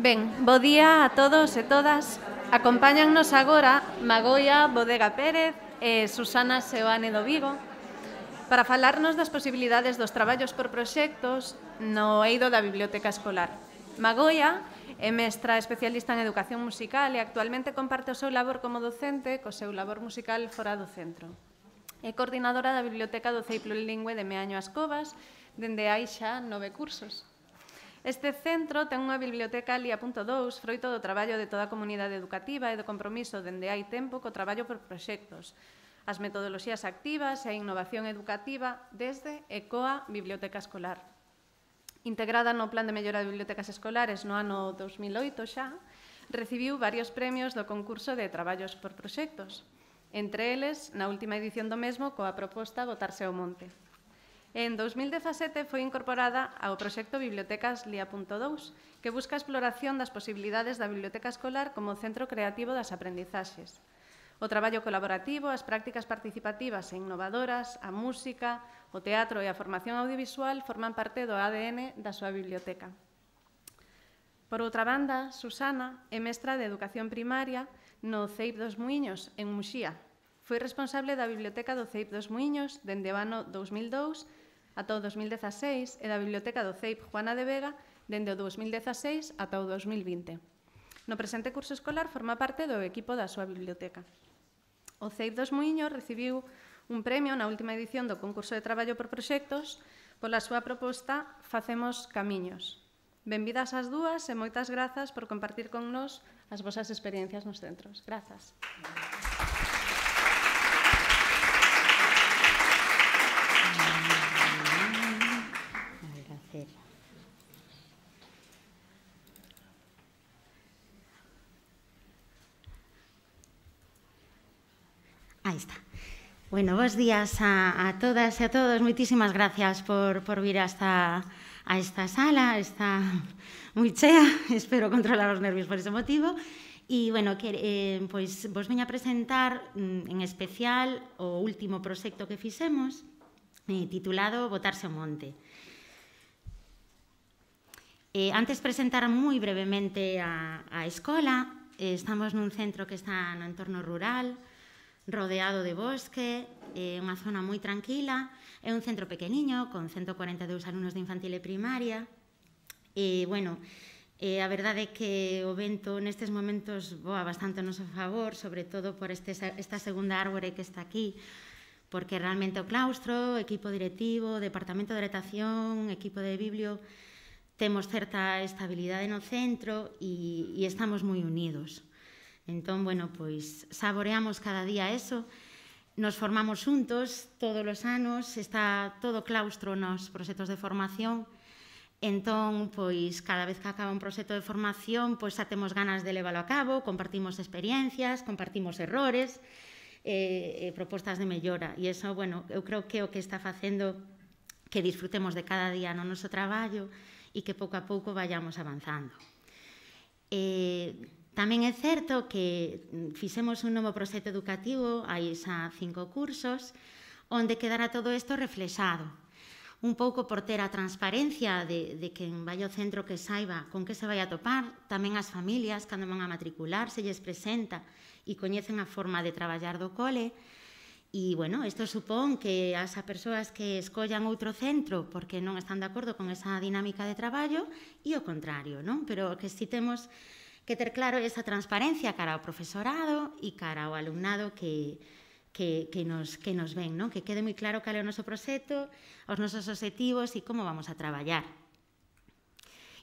Ben, bo día a todos e todas. Acompáñannos agora Magoia Bodega Pérez e Susana Seoane do Vigo para falarnos das posibilidades dos traballos por proxectos no eido da biblioteca escolar. Magoia é mestra especialista en educación musical e actualmente comparte o seu labor como docente co seu labor musical fora do centro. É coordinadora da Biblioteca do Ceiplo Lingüe de Meaño Ascovas, dende hai xa nove cursos. Este centro ten unha biblioteca LIA.2 froito do traballo de toda a comunidade educativa e do compromiso dende hai tempo co traballo por proxectos, as metodoloxías activas e a innovación educativa desde ECOA Biblioteca Escolar. Integrada no Plan de Mellora de Bibliotecas Escolares no ano 2008 xa, recibiu varios premios do concurso de traballos por proxectos, entre eles, na última edición do mesmo, coa proposta Botarse ao monte. En 2017 foi incorporada ao proxecto Bibliotecas Lia.2, que busca a exploración das posibilidades da biblioteca escolar como centro creativo das aprendizaxes. O traballo colaborativo, as prácticas participativas e innovadoras, a música, o teatro e a formación audiovisual forman parte do ADN da súa biblioteca. Por outra banda, Susana é mestra de Educación Primaria no CEIP dos Muiños, en Muxía, Foi responsable da Biblioteca do CEIP dos Muiños dende o ano 2002 ata o 2016 e da Biblioteca do CEIP Juana de Vega dende o 2016 ata o 2020. No presente curso escolar forma parte do equipo da súa biblioteca. O CEIP dos Muiños recibiu un premio na última edición do concurso de traballo por proxectos pola súa proposta Facemos Camiños. Benvidas as dúas e moitas grazas por compartir con nós as vosas experiencias nos centros. Grazas. Grazas. Aí está. Bueno, bons días a, a todas e a todos. Moitísimas gracias por, por vir hasta a esta sala, está moi chea, espero controlar os nervios por ese motivo. E, bueno, que, eh, pois vos veña a presentar mm, en especial o último proxecto que fixemos, eh, titulado Botarse ao monte. Eh, antes presentar moi brevemente a, a escola, eh, estamos nun centro que está no entorno rural, rodeado de bosque, é unha zona moi tranquila, é un centro pequeniño con 142 alumnos de infantil e primaria. E, bueno, eh, a verdade é que o vento nestes momentos boa bastante nos a favor, sobre todo por este, esta segunda árbore que está aquí, porque realmente o claustro, equipo directivo, departamento de retación, equipo de biblio, temos certa estabilidade no centro e, e estamos moi unidos. Entón, bueno, pois saboreamos cada día eso, nos formamos xuntos todos os anos, está todo claustro nos proxectos de formación, entón, pois, cada vez que acaba un proxecto de formación, pois, xa temos ganas de leválo a cabo, compartimos experiencias, compartimos errores, eh, eh, propostas de mellora, e eso, bueno, eu creo que o que está facendo que disfrutemos de cada día no noso traballo e que pouco a pouco vayamos avanzando. Eh, Tamén é certo que mm, fixemos un novo proxecto educativo hai xa cinco cursos, onde quedará todo isto reflexado. Un pouco por ter a transparencia de, de que en vai ao centro que saiba con que se vai a topar, tamén as familias, cando van a matricular, se lles presenta e coñecen a forma de traballar do cole, E, bueno, isto supón que as persoas que escollan outro centro porque non están de acordo con esa dinámica de traballo e o contrario, non? Pero que si temos que ter claro esa transparencia cara ao profesorado e cara ao alumnado que, que, que, nos, que nos ven, non? que quede moi claro cal é o noso proxecto, os nosos objetivos e como vamos a traballar.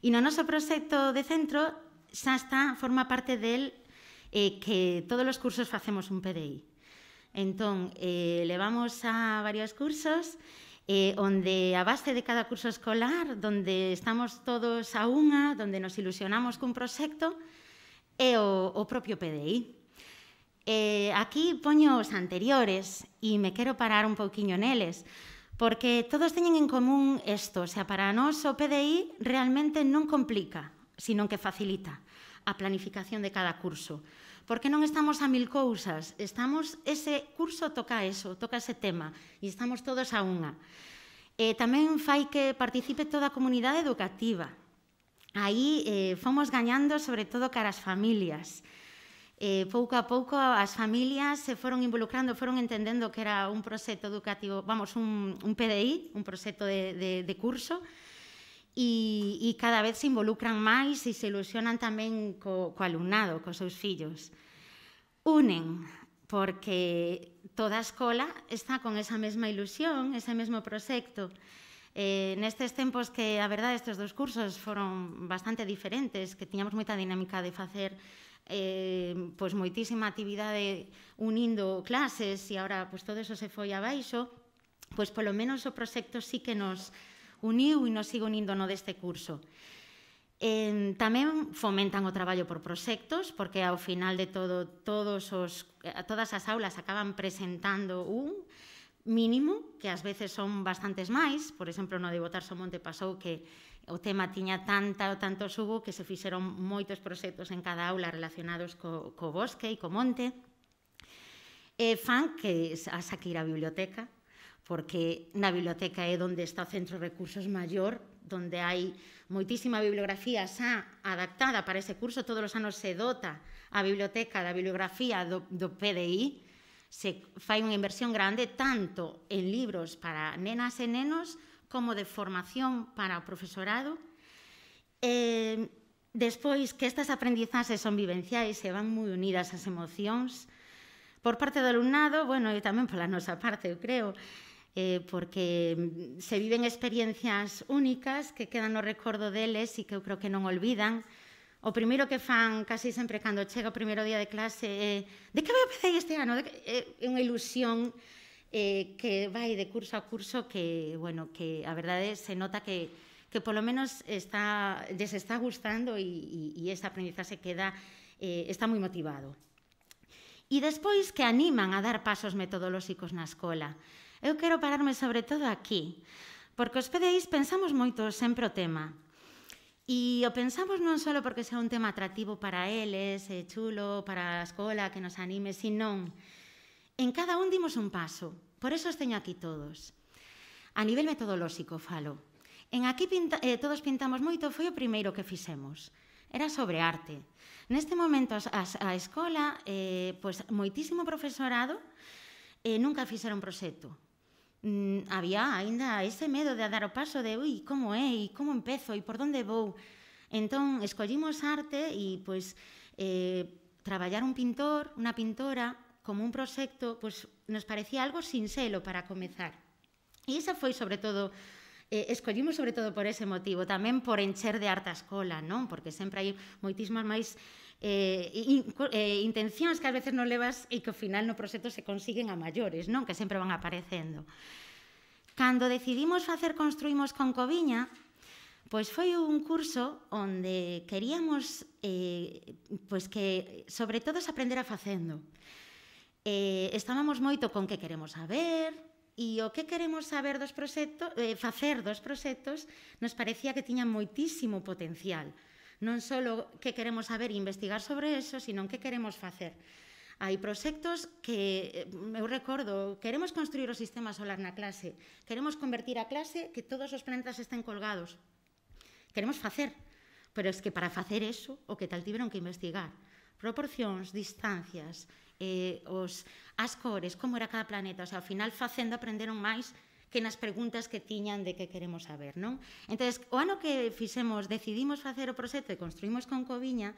E no noso proxecto de centro xa está, forma parte del eh, que todos os cursos facemos un PDI. Entón, eh, levamos a varios cursos eh, onde a base de cada curso escolar, donde estamos todos a unha, donde nos ilusionamos cun proxecto, é o, o propio PDI. Eh, aquí poño os anteriores e me quero parar un pouquiño neles, porque todos teñen en común isto, o sea, para nós o PDI realmente non complica, sino que facilita a planificación de cada curso. Porque non estamos a mil cousas, estamos ese curso toca eso, toca ese tema, e estamos todos a unha. E eh, tamén fai que participe toda a comunidade educativa, aí eh, fomos gañando sobre todo cara as familias. Eh, pouco a pouco as familias se foron involucrando, foron entendendo que era un proxecto educativo, vamos, un, un PDI, un proxecto de, de, de curso, e, e cada vez se involucran máis e se ilusionan tamén co, co alumnado, cos seus fillos. Unen, porque toda a escola está con esa mesma ilusión, ese mesmo proxecto, e Eh, nestes tempos que, a verdade, estes dous cursos foron bastante diferentes, que tiñamos moita dinámica de facer eh, pois moitísima actividade unindo clases e agora pois, todo eso se foi abaixo, pois polo menos o proxecto sí que nos uniu e nos sigue unindo no deste curso. Eh, tamén fomentan o traballo por proxectos, porque ao final de todo, todos os, eh, todas as aulas acaban presentando un, mínimo, que ás veces son bastantes máis, por exemplo, no de votar ao Monte pasou que o tema tiña tanta ou tanto subo que se fixeron moitos proxectos en cada aula relacionados co, co bosque e co monte. E fan que xa que ir á biblioteca, porque na biblioteca é onde está o Centro de Recursos Maior, onde hai moitísima bibliografía xa adaptada para ese curso, todos os anos se dota a biblioteca da bibliografía do, do PDI, se fai unha inversión grande tanto en libros para nenas e nenos como de formación para o profesorado. E, despois, que estas aprendizaxes son vivenciais e van moi unidas ás emocións por parte do alumnado, bueno, e tamén pola nosa parte, eu creo, eh, porque se viven experiencias únicas que quedan no recordo deles e que eu creo que non olvidan, o primeiro que fan casi sempre cando chega o primeiro día de clase é eh, de que vai a aprender este ano? De que, eh, é unha ilusión eh, que vai de curso a curso que, bueno, que a verdade se nota que, que polo menos está, les está gustando e, e, e esta aprendizaxe queda, eh, está moi motivado. E despois que animan a dar pasos metodolóxicos na escola. Eu quero pararme sobre todo aquí, porque os PDIs pensamos moito sempre o tema, E o pensamos non só porque sea un tema atractivo para eles, e eh, chulo, para a escola, que nos anime, senón en cada un dimos un paso. Por eso os teño aquí todos. A nivel metodolóxico falo. En aquí pinta, eh, todos pintamos moito foi o primeiro que fixemos. Era sobre arte. Neste momento as, as, a escola, eh, pois, moitísimo profesorado, eh, nunca fixeron proxecto mm, había aínda ese medo de dar o paso de, ui, como é, e como empezo, e por onde vou. Entón, escollimos arte e, pois, eh, traballar un pintor, unha pintora, como un proxecto, pois, nos parecía algo sinxelo para comezar. E esa foi, sobre todo, eh, escollimos sobre todo por ese motivo, tamén por encher de arte a escola, non? Porque sempre hai moitísimas máis eh, in, eh, intencións que ás veces non levas e que ao final no proxecto se consiguen a maiores, non? Que sempre van aparecendo. Cando decidimos facer Construímos con Coviña, Pois foi un curso onde queríamos eh, pois que, sobre todo, se aprendera facendo. Eh, estábamos moito con que queremos saber, e o que queremos saber dos proxectos, eh, facer dos proxectos nos parecía que tiña moitísimo potencial non só que queremos saber e investigar sobre eso, sino que queremos facer. Hai proxectos que, eh, eu recordo, queremos construir o sistema solar na clase, queremos convertir a clase que todos os planetas estén colgados. Queremos facer, pero es que para facer eso, o que tal tiveron que investigar. Proporcións, distancias, eh, os, as cores, como era cada planeta. O sea, ao final, facendo, aprenderon máis que nas preguntas que tiñan de que queremos saber, non? Entonces, o ano que fixemos, decidimos facer o proxecto e construímos con Coviña,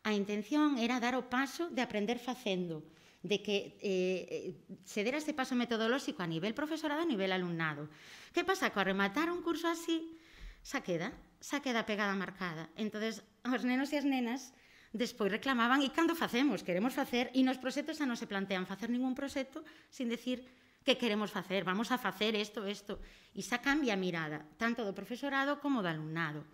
a intención era dar o paso de aprender facendo, de que eh, se dera este paso metodolóxico a nivel profesorado, a nivel alumnado. Que pasa? Co rematar un curso así, xa queda, xa queda pegada marcada. entonces os nenos e as nenas despois reclamaban, e cando facemos? Queremos facer, e nos proxectos xa non se plantean facer ningún proxecto sin decir que queremos facer, vamos a facer isto, isto. E xa cambia a mirada, tanto do profesorado como do alumnado.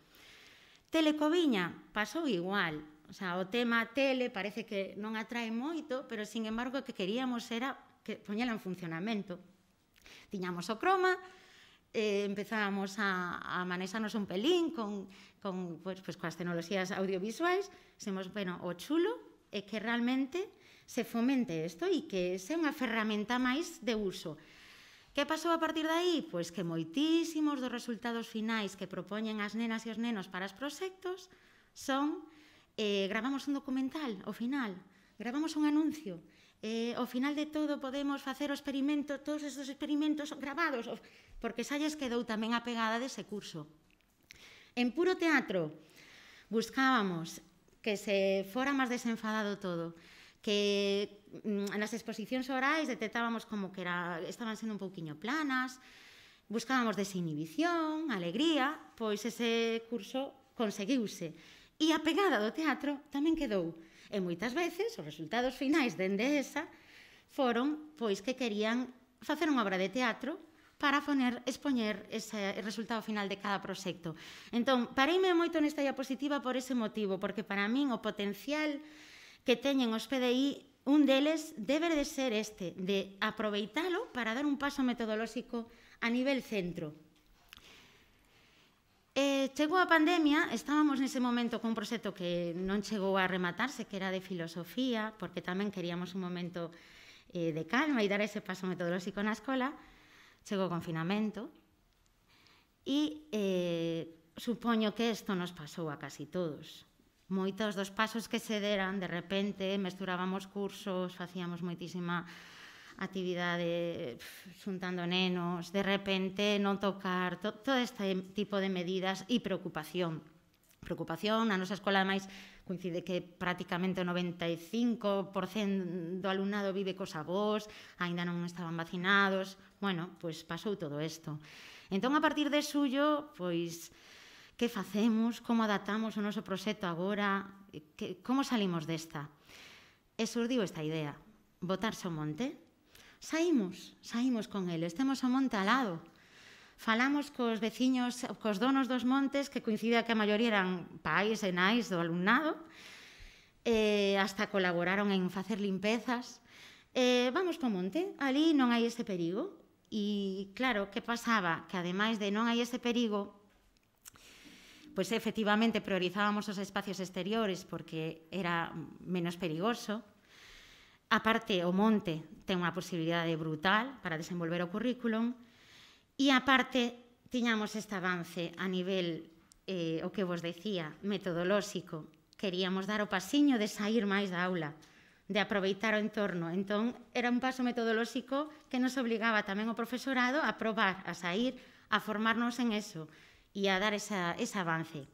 Telecoviña pasou igual, o, sea, o tema tele parece que non atrae moito, pero sin embargo o que queríamos era que poñela en funcionamento. Tiñamos o croma, eh, empezábamos a, a manexarnos un pelín con, con, pues, pues, coas tecnoloxías audiovisuais, xemos, bueno, o chulo é que realmente se fomente isto e que sea unha ferramenta máis de uso. Que pasou a partir de aí? Pois que moitísimos dos resultados finais que propoñen as nenas e os nenos para os proxectos son eh, gravamos un documental ao final, gravamos un anuncio, eh, ao final de todo podemos facer o experimento, todos esos experimentos gravados, porque xa lles quedou tamén a pegada dese curso. En puro teatro buscábamos que se fora máis desenfadado todo, que mm, nas exposicións orais detectábamos como que era, estaban sendo un pouquiño planas, buscábamos desinhibición, alegría, pois ese curso conseguiuse. E a pegada do teatro tamén quedou. E moitas veces os resultados finais dende esa foron pois que querían facer unha obra de teatro para poner, expoñer ese resultado final de cada proxecto. Entón, pareime moito nesta diapositiva por ese motivo, porque para min o potencial que teñen os PDI, un deles debe de ser este, de aproveitalo para dar un paso metodolóxico a nivel centro. Eh, chegou a pandemia, estábamos nese momento con un proxecto que non chegou a rematarse, que era de filosofía, porque tamén queríamos un momento eh, de calma e dar ese paso metodolóxico na escola, chegou o confinamento, e eh, supoño que isto nos pasou a casi todos moitos dos pasos que se deran, de repente, mesturábamos cursos, facíamos moitísima actividade xuntando nenos, de repente non tocar, to, todo este tipo de medidas e preocupación. Preocupación, na nosa escola máis coincide que prácticamente o 95% do alumnado vive cos avós, aínda non estaban vacinados, bueno, pois pasou todo isto. Entón, a partir de xullo, pois, que facemos, como adaptamos o noso proxecto agora, que, como salimos desta. E surdiu esta idea, botarse ao monte. Saímos, saímos con ele, estemos ao monte alado. Falamos cos veciños, cos donos dos montes, que coincidía que a maioría eran pais e nais do alumnado, eh, hasta colaboraron en facer limpezas. Eh, vamos para monte, ali non hai ese perigo. E claro, que pasaba? Que ademais de non hai ese perigo, pois efectivamente priorizábamos os espacios exteriores porque era menos perigoso. A parte, o monte ten unha posibilidade brutal para desenvolver o currículum e a parte tiñamos este avance a nivel eh, o que vos decía, metodolóxico. Queríamos dar o pasiño de sair máis da aula, de aproveitar o entorno. Entón, era un paso metodolóxico que nos obligaba tamén o profesorado a probar, a sair, a formarnos en eso, e a dar esa, ese avance.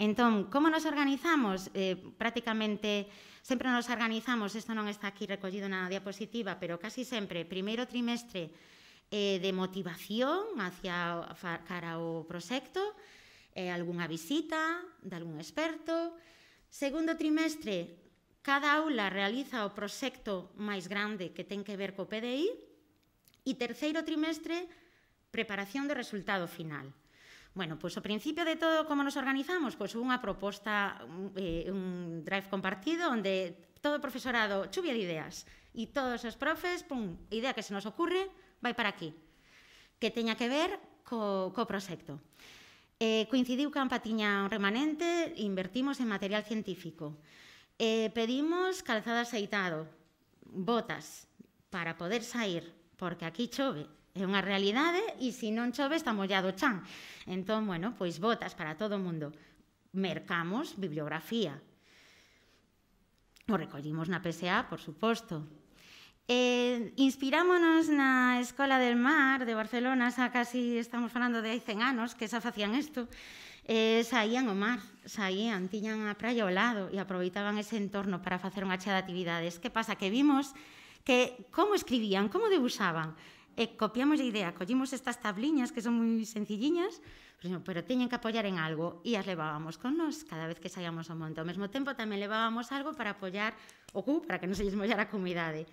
Entón, como nos organizamos? Eh, prácticamente sempre nos organizamos, isto non está aquí recollido na diapositiva, pero casi sempre, primeiro trimestre eh, de motivación hacia cara ao proxecto, eh, algunha visita de algún experto. Segundo trimestre, cada aula realiza o proxecto máis grande que ten que ver co PDI. E terceiro trimestre, preparación do resultado final. Bueno, pois ao principio de todo como nos organizamos, pois unha proposta, eh, un drive compartido onde todo o profesorado chuvia de ideas e todos os profes, pum, idea que se nos ocurre, vai para aquí. Que teña que ver co, co proxecto. Eh, coincidiu que a tiña un remanente, invertimos en material científico. Eh, pedimos calzado aceitado, botas, para poder sair, porque aquí chove É unha realidade e ¿eh? se non chove está mollado o chan. Entón, bueno, pois botas para todo o mundo. Mercamos bibliografía. O recollimos na PSA, por suposto. Eh, inspirámonos na Escola del Mar de Barcelona, xa casi estamos falando de hai 100 anos que xa facían isto, eh, saían ao mar, saían, tiñan a praia ao lado e aproveitaban ese entorno para facer unha chea de actividades. Que pasa? Que vimos que como escribían, como debuxaban, e copiamos a idea, collimos estas tabliñas que son moi sencilliñas, pero teñen que apoyar en algo e as levábamos con nos cada vez que saíamos ao monte. Ao mesmo tempo tamén levábamos algo para apoyar o cu, para que non se lles mollara a comidade.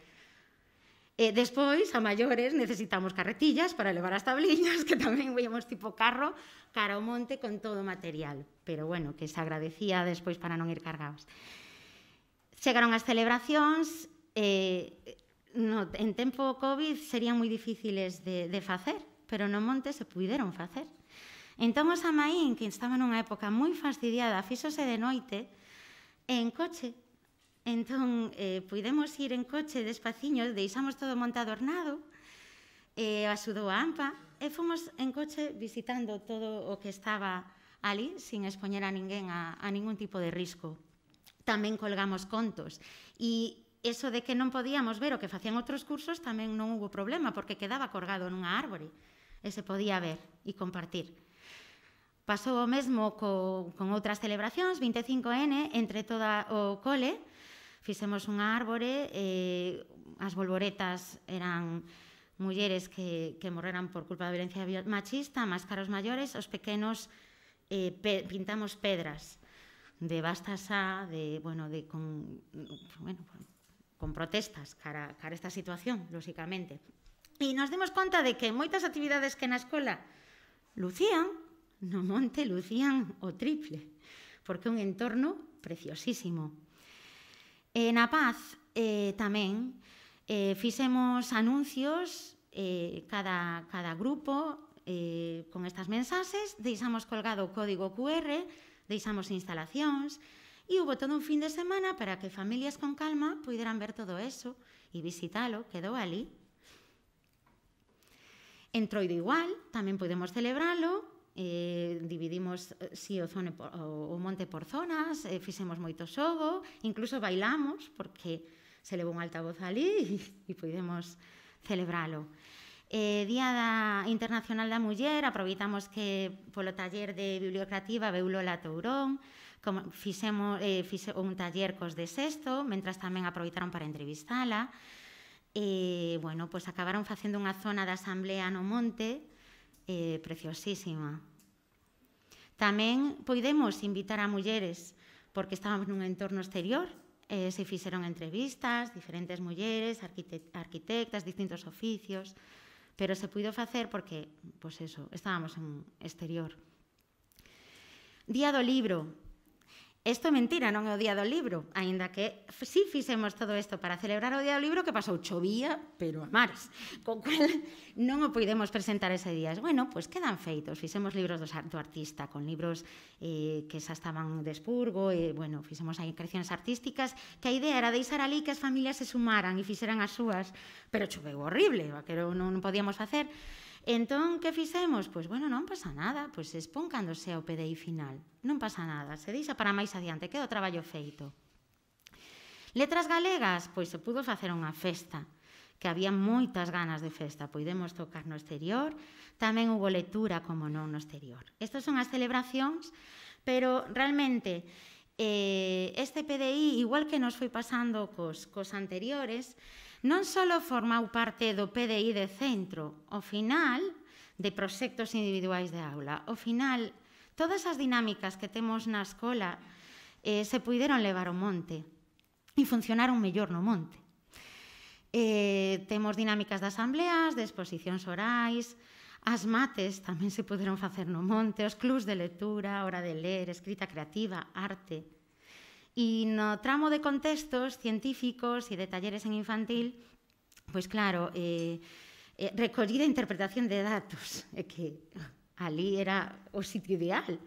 E despois, a maiores, necesitamos carretillas para levar as tabliñas, que tamén veíamos tipo carro cara ao monte con todo o material. Pero bueno, que se agradecía despois para non ir cargados. Chegaron as celebracións, eh, no, en tempo COVID serían moi difíciles de, de facer, pero no monte se puideron facer. Entón, o Samaín, que estaba nunha época moi fastidiada, fíxose de noite en coche. Entón, eh, puidemos ir en coche despaciño, deixamos todo monte adornado, eh, axudou a AMPA, e fomos en coche visitando todo o que estaba ali, sin expoñer a ninguén a, a ningún tipo de risco. Tamén colgamos contos. E eso de que non podíamos ver o que facían outros cursos tamén non hubo problema, porque quedaba colgado nunha árbore e se podía ver e compartir. Pasou o mesmo co, con outras celebracións, 25N, entre toda o cole, fixemos unha árbore, e as bolboretas eran mulleres que, que morreran por culpa da violencia machista, máis caros maiores, os pequenos eh, pe, pintamos pedras de bastasa, de, bueno, de, con, bueno, con protestas cara, cara esta situación, lóxicamente. E nos demos conta de que moitas actividades que na escola lucían, no monte lucían o triple, porque é un entorno preciosísimo. E na paz eh, tamén eh, fixemos anuncios eh, cada, cada grupo eh, con estas mensaxes, deixamos colgado o código QR, deixamos instalacións, E houve todo un fin de semana para que familias con calma puideran ver todo eso e visitalo, quedou ali. En Troido igual, tamén podemos celebralo, eh, dividimos si eh, sí, o, zone por, o, o monte por zonas, eh, fixemos moito xogo, incluso bailamos, porque se levou un altavoz ali e, podemos celebralo. Eh, Día da Internacional da Muller, aproveitamos que polo taller de bibliocrativa veu Lola Tourón, como fixemos, eh, fixe un taller cos de sexto, mentras tamén aproveitaron para entrevistala, e, bueno, pois acabaron facendo unha zona da asamblea no monte, eh, preciosísima. Tamén poidemos invitar a mulleres, porque estábamos nun entorno exterior, eh, se fixeron entrevistas, diferentes mulleres, arquitectas, distintos oficios, pero se puido facer porque, pois eso, estábamos en exterior. Día do libro. Esto é mentira, non é o día do libro, aínda que si sí fixemos todo isto para celebrar o día do libro que pasou chovía, pero a mares, con cual non o podemos presentar ese día. Bueno, pois pues quedan feitos, fixemos libros do, do artista, con libros eh, que xa estaban de expurgo, e, eh, bueno, fixemos aí creacións artísticas, que a idea era deixar ali que as familias se sumaran e fixeran as súas, pero choveu horrible, que non, non podíamos facer. Entón, que fixemos? Pois, bueno, non pasa nada, pois expón cando sea o PDI final. Non pasa nada, se deixa para máis adiante, queda o traballo feito. Letras galegas, pois se pudo facer unha festa, que había moitas ganas de festa, poidemos tocar no exterior, tamén hubo lectura, como non, no exterior. Estas son as celebracións, pero realmente eh, este PDI, igual que nos foi pasando cos, cos anteriores, non só formou parte do PDI de centro, ao final, de proxectos individuais de aula, ao final, todas as dinámicas que temos na escola eh, se puideron levar ao monte e funcionaron mellor no monte. Eh, temos dinámicas de asambleas, de exposicións orais, as mates tamén se poderon facer no monte, os clubs de lectura, hora de ler, escrita creativa, arte, Y no tramo de contextos científicos y de talleres en infantil, pues claro, eh, eh, recogida interpretación de datos, eh, que ali era o sitio ideal.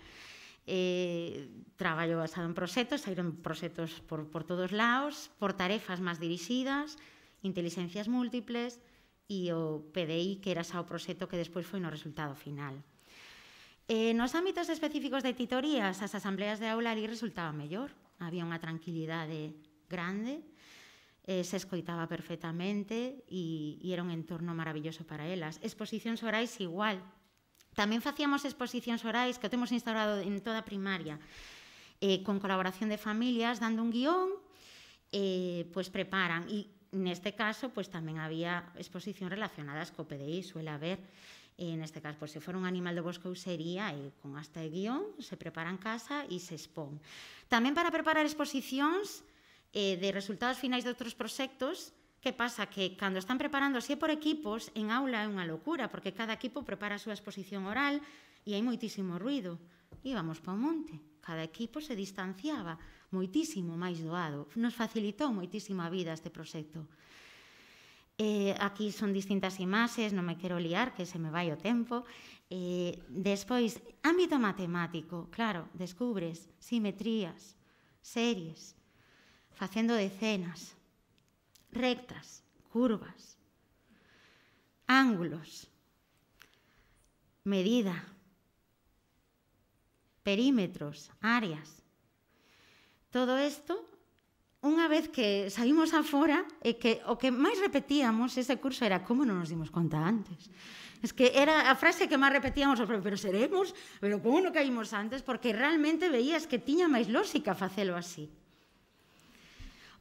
Trabajo basado en proxetos, saíron proxetos por, por todos lados, por tarefas más dirixidas, inteligencias múltiples y o PDI, que era xa o que después fue no resultado final. En los ámbitos específicos de titorías, as asambleas de aula ali resultaba mellor, había una tranquilidad grande, eh, se escoitaba perfectamente y era un entorno maravilloso para ellas. Exposicións orais igual. También hacíamos exposicións orais que hemos instaurado en toda primaria, eh, con colaboración de familias, dando un guión, pues preparan. Y en este caso, pues también había exposición relacionadas co PDI, suele haber E neste caso, pois, se for un animal do bosque, eu sería, e con hasta guión, se prepara en casa e se expón. Tamén para preparar exposicións eh, de resultados finais de outros proxectos, que pasa que cando están preparando se por equipos, en aula é unha locura, porque cada equipo prepara a súa exposición oral e hai moitísimo ruido. Íbamos pa un monte. Cada equipo se distanciaba moitísimo máis doado. Nos facilitou moitísimo a vida este proxecto. Eh, aquí son distintas imágenes, no me quiero liar, que se me vaya o tiempo. Eh, ámbito matemático, claro, descubres simetrías, series, haciendo decenas, rectas, curvas, ángulos, medida, perímetros, áreas. Todo esto unha vez que saímos afora e que o que máis repetíamos ese curso era como non nos dimos conta antes. Es que era a frase que máis repetíamos, pero seremos, pero como non caímos antes, porque realmente veías que tiña máis lógica facelo así.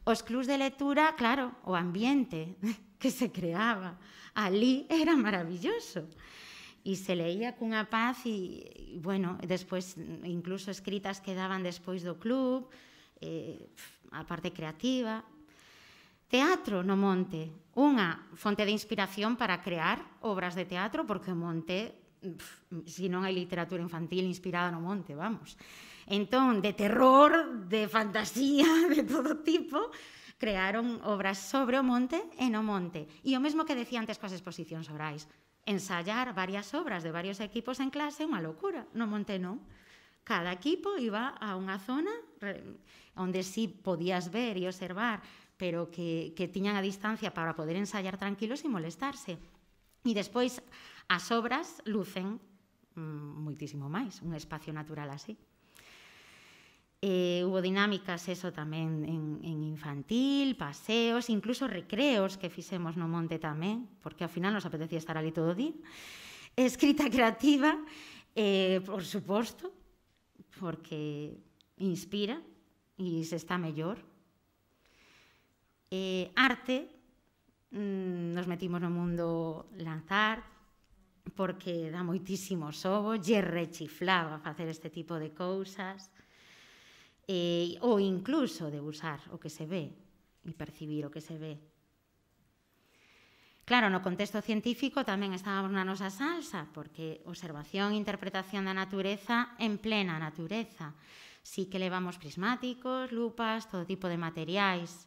Os clubs de lectura, claro, o ambiente que se creaba ali era maravilloso e se leía cunha paz e, bueno, despois incluso escritas que daban despois do club, eh, a parte creativa. Teatro no monte, unha fonte de inspiración para crear obras de teatro, porque o monte, pf, si non hai literatura infantil inspirada no monte, vamos. Entón, de terror, de fantasía, de todo tipo, crearon obras sobre o monte e no monte. E o mesmo que decía antes coas exposicións orais, ensayar varias obras de varios equipos en clase é unha locura, no monte non. Cada equipo iba a unha zona onde sí podías ver e observar, pero que, que tiñan a distancia para poder ensayar tranquilos e molestarse. E despois as obras lucen mm, moitísimo máis, un espacio natural así. Eh, hubo dinámicas eso tamén en, en infantil, paseos, incluso recreos que fixemos no monte tamén, porque ao final nos apetecía estar ali todo o día. Escrita creativa, eh, por suposto, porque inspira e se está mellor. Eh, arte, mm, nos metimos no mundo lanzar, porque dá moitísimo sobo, lle rechiflaba facer este tipo de cousas, eh, ou incluso de usar o que se ve e percibir o que se ve. Claro, no contexto científico tamén estábamos na nosa salsa, porque observación e interpretación da natureza en plena natureza. Sí que levamos prismáticos, lupas, todo tipo de materiais.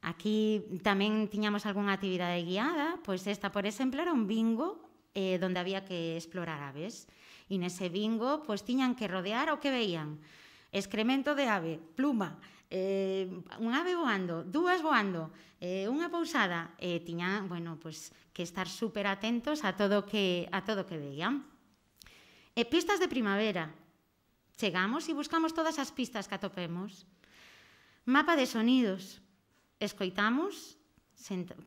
Aquí tamén tiñamos algunha actividade guiada, pois esta, por exemplo, era un bingo eh, donde había que explorar aves. E nese bingo, pois tiñan que rodear o que veían. Excremento de ave, pluma, pluma, eh, un ave voando, dúas voando, eh, unha pousada, eh, tiña, bueno, pues, que estar super atentos a todo que, a todo que veían. E pistas de primavera. Chegamos e buscamos todas as pistas que atopemos. Mapa de sonidos. Escoitamos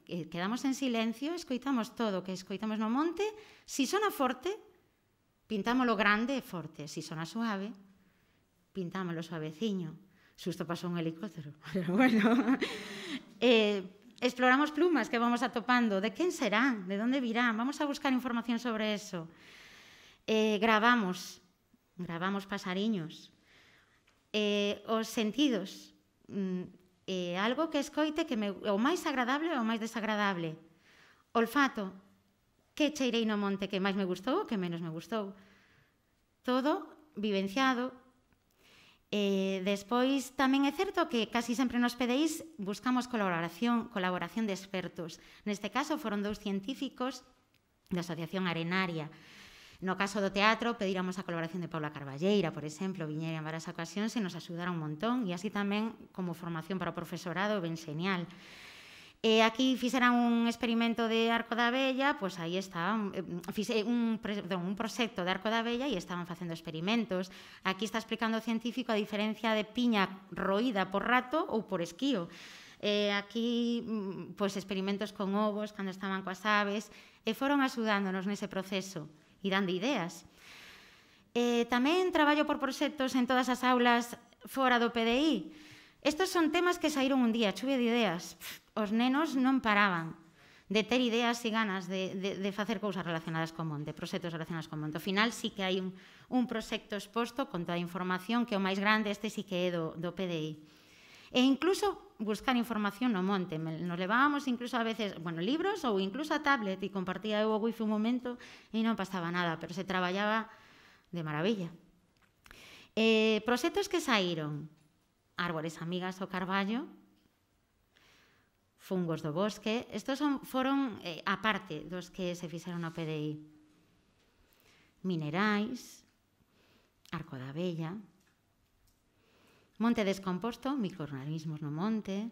eh, quedamos en silencio, escoitamos todo o que escoitamos no monte, si sona forte, pintámolo grande e forte, si sona suave, pintámoslo suaveciño. Xusto pasou un helicóptero, pero bueno. eh, exploramos plumas que vamos atopando. De quen serán? De onde virán? Vamos a buscar información sobre eso. Eh, gravamos, gravamos pasariños. Eh, os sentidos, mm, eh, algo que escoite que me, o máis agradable ou o máis desagradable. Olfato, que cheirei no monte que máis me gustou ou que menos me gustou. Todo vivenciado Eh, despois tamén é certo que casi sempre nos pedeis buscamos colaboración, colaboración de expertos. Neste caso foron dous científicos da Asociación Arenaria. No caso do teatro, pediramos a colaboración de Paula Carballeira, por exemplo, viñera en varias ocasións e nos axudaron un montón, e así tamén como formación para o profesorado, ben genial. E aquí fixeran un experimento de Arco da Bella, pois aí está, fixe un, perdón, un proxecto de Arco da Bella e estaban facendo experimentos. Aquí está explicando o científico a diferencia de piña roída por rato ou por esquío. E aquí, pois, experimentos con ovos, cando estaban coas aves, e foron axudándonos nese proceso e dando ideas. E tamén traballo por proxectos en todas as aulas fora do PDI, Estos son temas que saíron un día, chuvia de ideas. Os nenos non paraban de ter ideas e ganas de, de, de facer cousas relacionadas con monte, proxectos relacionados con monte. Ao final, sí que hai un, un proxecto exposto con toda a información, que o máis grande este sí que é do, do PDI. E incluso buscar información no monte. Nos levábamos incluso a veces, bueno, libros ou incluso a tablet e compartía eu o wifi un momento e non pasaba nada, pero se traballaba de maravilla. Eh, proxectos que saíron árbores amigas o carballo, fungos do bosque, estos son, foron eh, a parte dos que se fixeron no PDI. Minerais, arco da abella, monte descomposto, microorganismos no monte,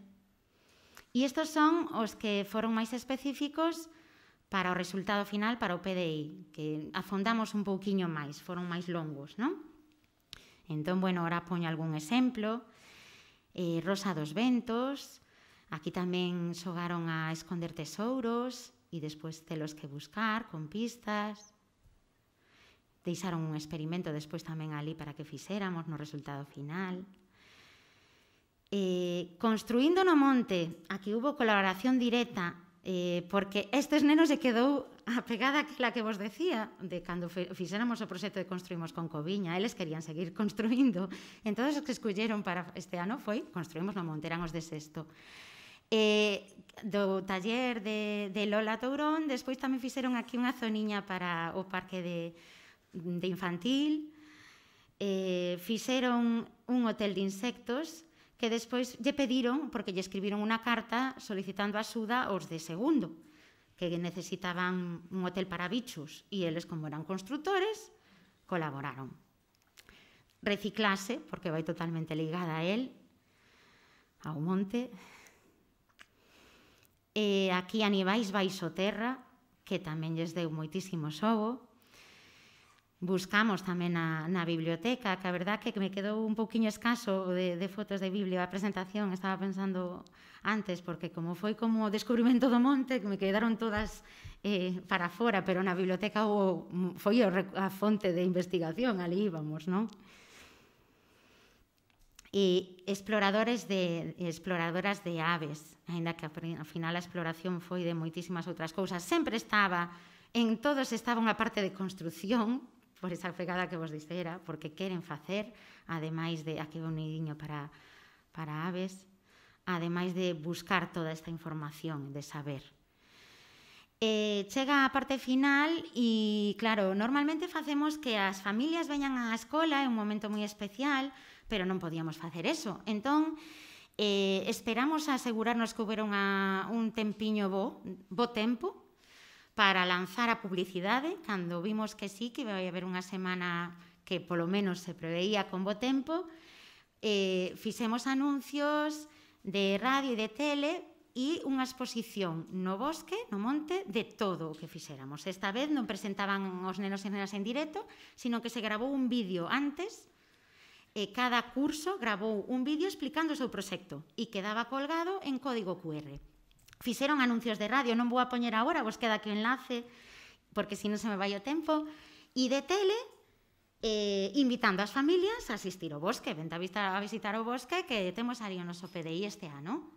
e estos son os que foron máis específicos para o resultado final para o PDI, que afondamos un pouquiño máis, foron máis longos, non? Entón, bueno, ora poño algún exemplo, eh, Rosa dos Ventos, aquí tamén xogaron a esconder tesouros e despois celos que buscar con pistas. Deixaron un experimento despois tamén ali para que fixéramos no resultado final. Eh, construindo no monte, aquí hubo colaboración directa eh, porque estes nenos se quedou a pegada aquela que vos decía de cando fixéramos o proxecto de Construímos con Coviña, eles querían seguir construindo. Entón, os que escolleron para este ano foi Construímos no Monterán os de sexto. Eh, do taller de, de Lola Tourón, despois tamén fixeron aquí unha zoniña para o parque de, de infantil, eh, fixeron un hotel de insectos que despois lle pediron, porque lle escribiron unha carta solicitando axuda aos de segundo, que necesitaban un hotel para bichos, e eles, como eran constructores, colaboraron. Reciclase, porque vai totalmente ligada a él, ao monte. E aquí a baixo terra, que tamén lles deu moitísimo xogo, buscamos tamén na, na biblioteca, que a verdad que me quedou un pouquiño escaso de, de fotos de Biblio a presentación, estaba pensando antes, porque como foi como o descubrimento do monte, que me quedaron todas eh, para fora, pero na biblioteca o, foi a fonte de investigación, ali íbamos, non? e exploradores de exploradoras de aves, aínda que ao final a exploración foi de moitísimas outras cousas, sempre estaba en todos estaba unha parte de construción por esa fregada que vos dixera, porque queren facer, ademais de aquí un niño para, para aves, ademais de buscar toda esta información, de saber. Eh, chega a parte final e, claro, normalmente facemos que as familias veñan á escola, é un momento moi especial, pero non podíamos facer eso. Entón, eh, esperamos asegurarnos que houbera unha, un tempiño bo, bo tempo, para lanzar a publicidade, cando vimos que sí, que vai haber unha semana que polo menos se preveía con bo tempo, eh, fixemos anuncios de radio e de tele e unha exposición no bosque, no monte, de todo o que fixéramos. Esta vez non presentaban os nenos e nenas en directo, sino que se grabou un vídeo antes e cada curso grabou un vídeo explicando o seu proxecto e quedaba colgado en código QR fixeron anuncios de radio, non vou a poñer agora, vos queda aquí o enlace, porque se non se me vai o tempo, e de tele, eh, invitando as familias a asistir ao bosque, venta a, visitar, a visitar o bosque que temos ali o noso PDI este ano.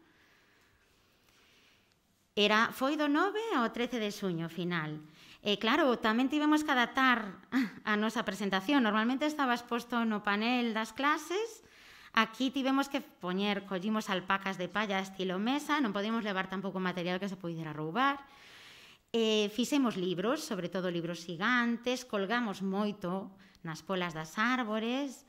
Era, foi do 9 ao 13 de xuño final. E claro, tamén tivemos que adaptar a nosa presentación. Normalmente estaba exposto no panel das clases, Aquí tivemos que poñer, collimos alpacas de palla estilo mesa, non podíamos levar tampouco material que se poidera roubar. Eh, fixemos libros, sobre todo libros gigantes, colgamos moito nas polas das árbores,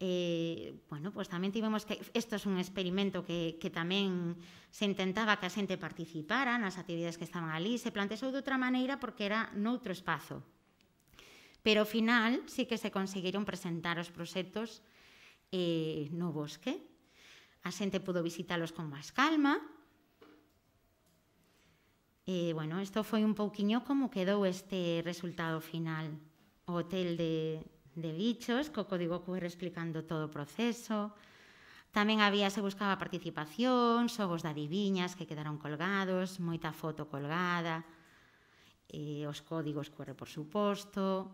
eh, bueno, pois pues tamén tivemos que... Esto é un experimento que, que tamén se intentaba que a xente participara nas actividades que estaban ali, se plantexou de outra maneira porque era noutro espazo. Pero ao final sí que se conseguiron presentar os proxectos eh, no bosque. A xente pudo visitalos con máis calma. E, bueno, isto foi un pouquiño como quedou este resultado final. O hotel de, de bichos, co código QR explicando todo o proceso. Tamén había, se buscaba participación, xogos de adiviñas que quedaron colgados, moita foto colgada, eh, os códigos QR, por suposto,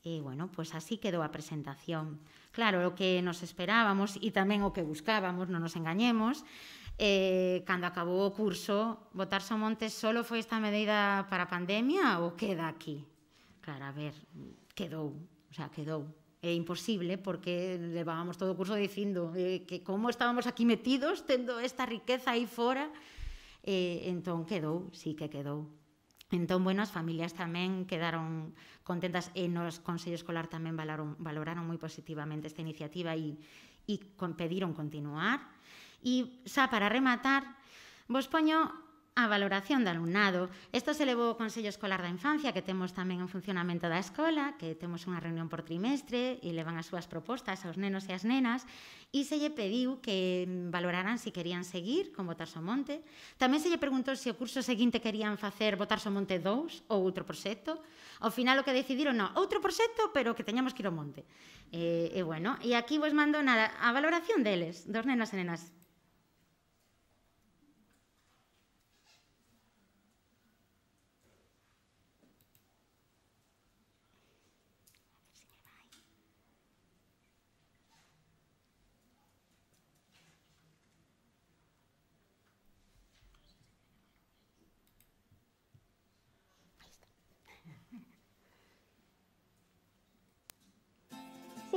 E, bueno, pois así quedou a presentación. Claro, o que nos esperábamos e tamén o que buscábamos, non nos engañemos, eh, cando acabou o curso, botarse ao monte solo foi esta medida para a pandemia ou queda aquí? Claro, a ver, quedou, o sea, quedou. É imposible porque levábamos todo o curso dicindo eh, que como estábamos aquí metidos tendo esta riqueza aí fora, eh, entón quedou, sí que quedou. Entón, bueno, as familias tamén quedaron contentas e nos Consello Escolar tamén valoraron, valoraron moi positivamente esta iniciativa e, e con, pediron continuar. E xa para rematar, vos poño a valoración do alumnado. Isto se levou ao Consello Escolar da Infancia, que temos tamén en funcionamento da escola, que temos unha reunión por trimestre e levan as súas propostas aos nenos e as nenas, e se lle pediu que valoraran se si querían seguir con Botarse ao Monte. Tamén se lle preguntou se o curso seguinte querían facer Botarse ao Monte 2 ou outro proxecto. Ao final o que decidiron, non, outro proxecto, pero que teñamos que ir ao monte. E, eh, e bueno, e aquí vos mando nada, a valoración deles, dos nenos e nenas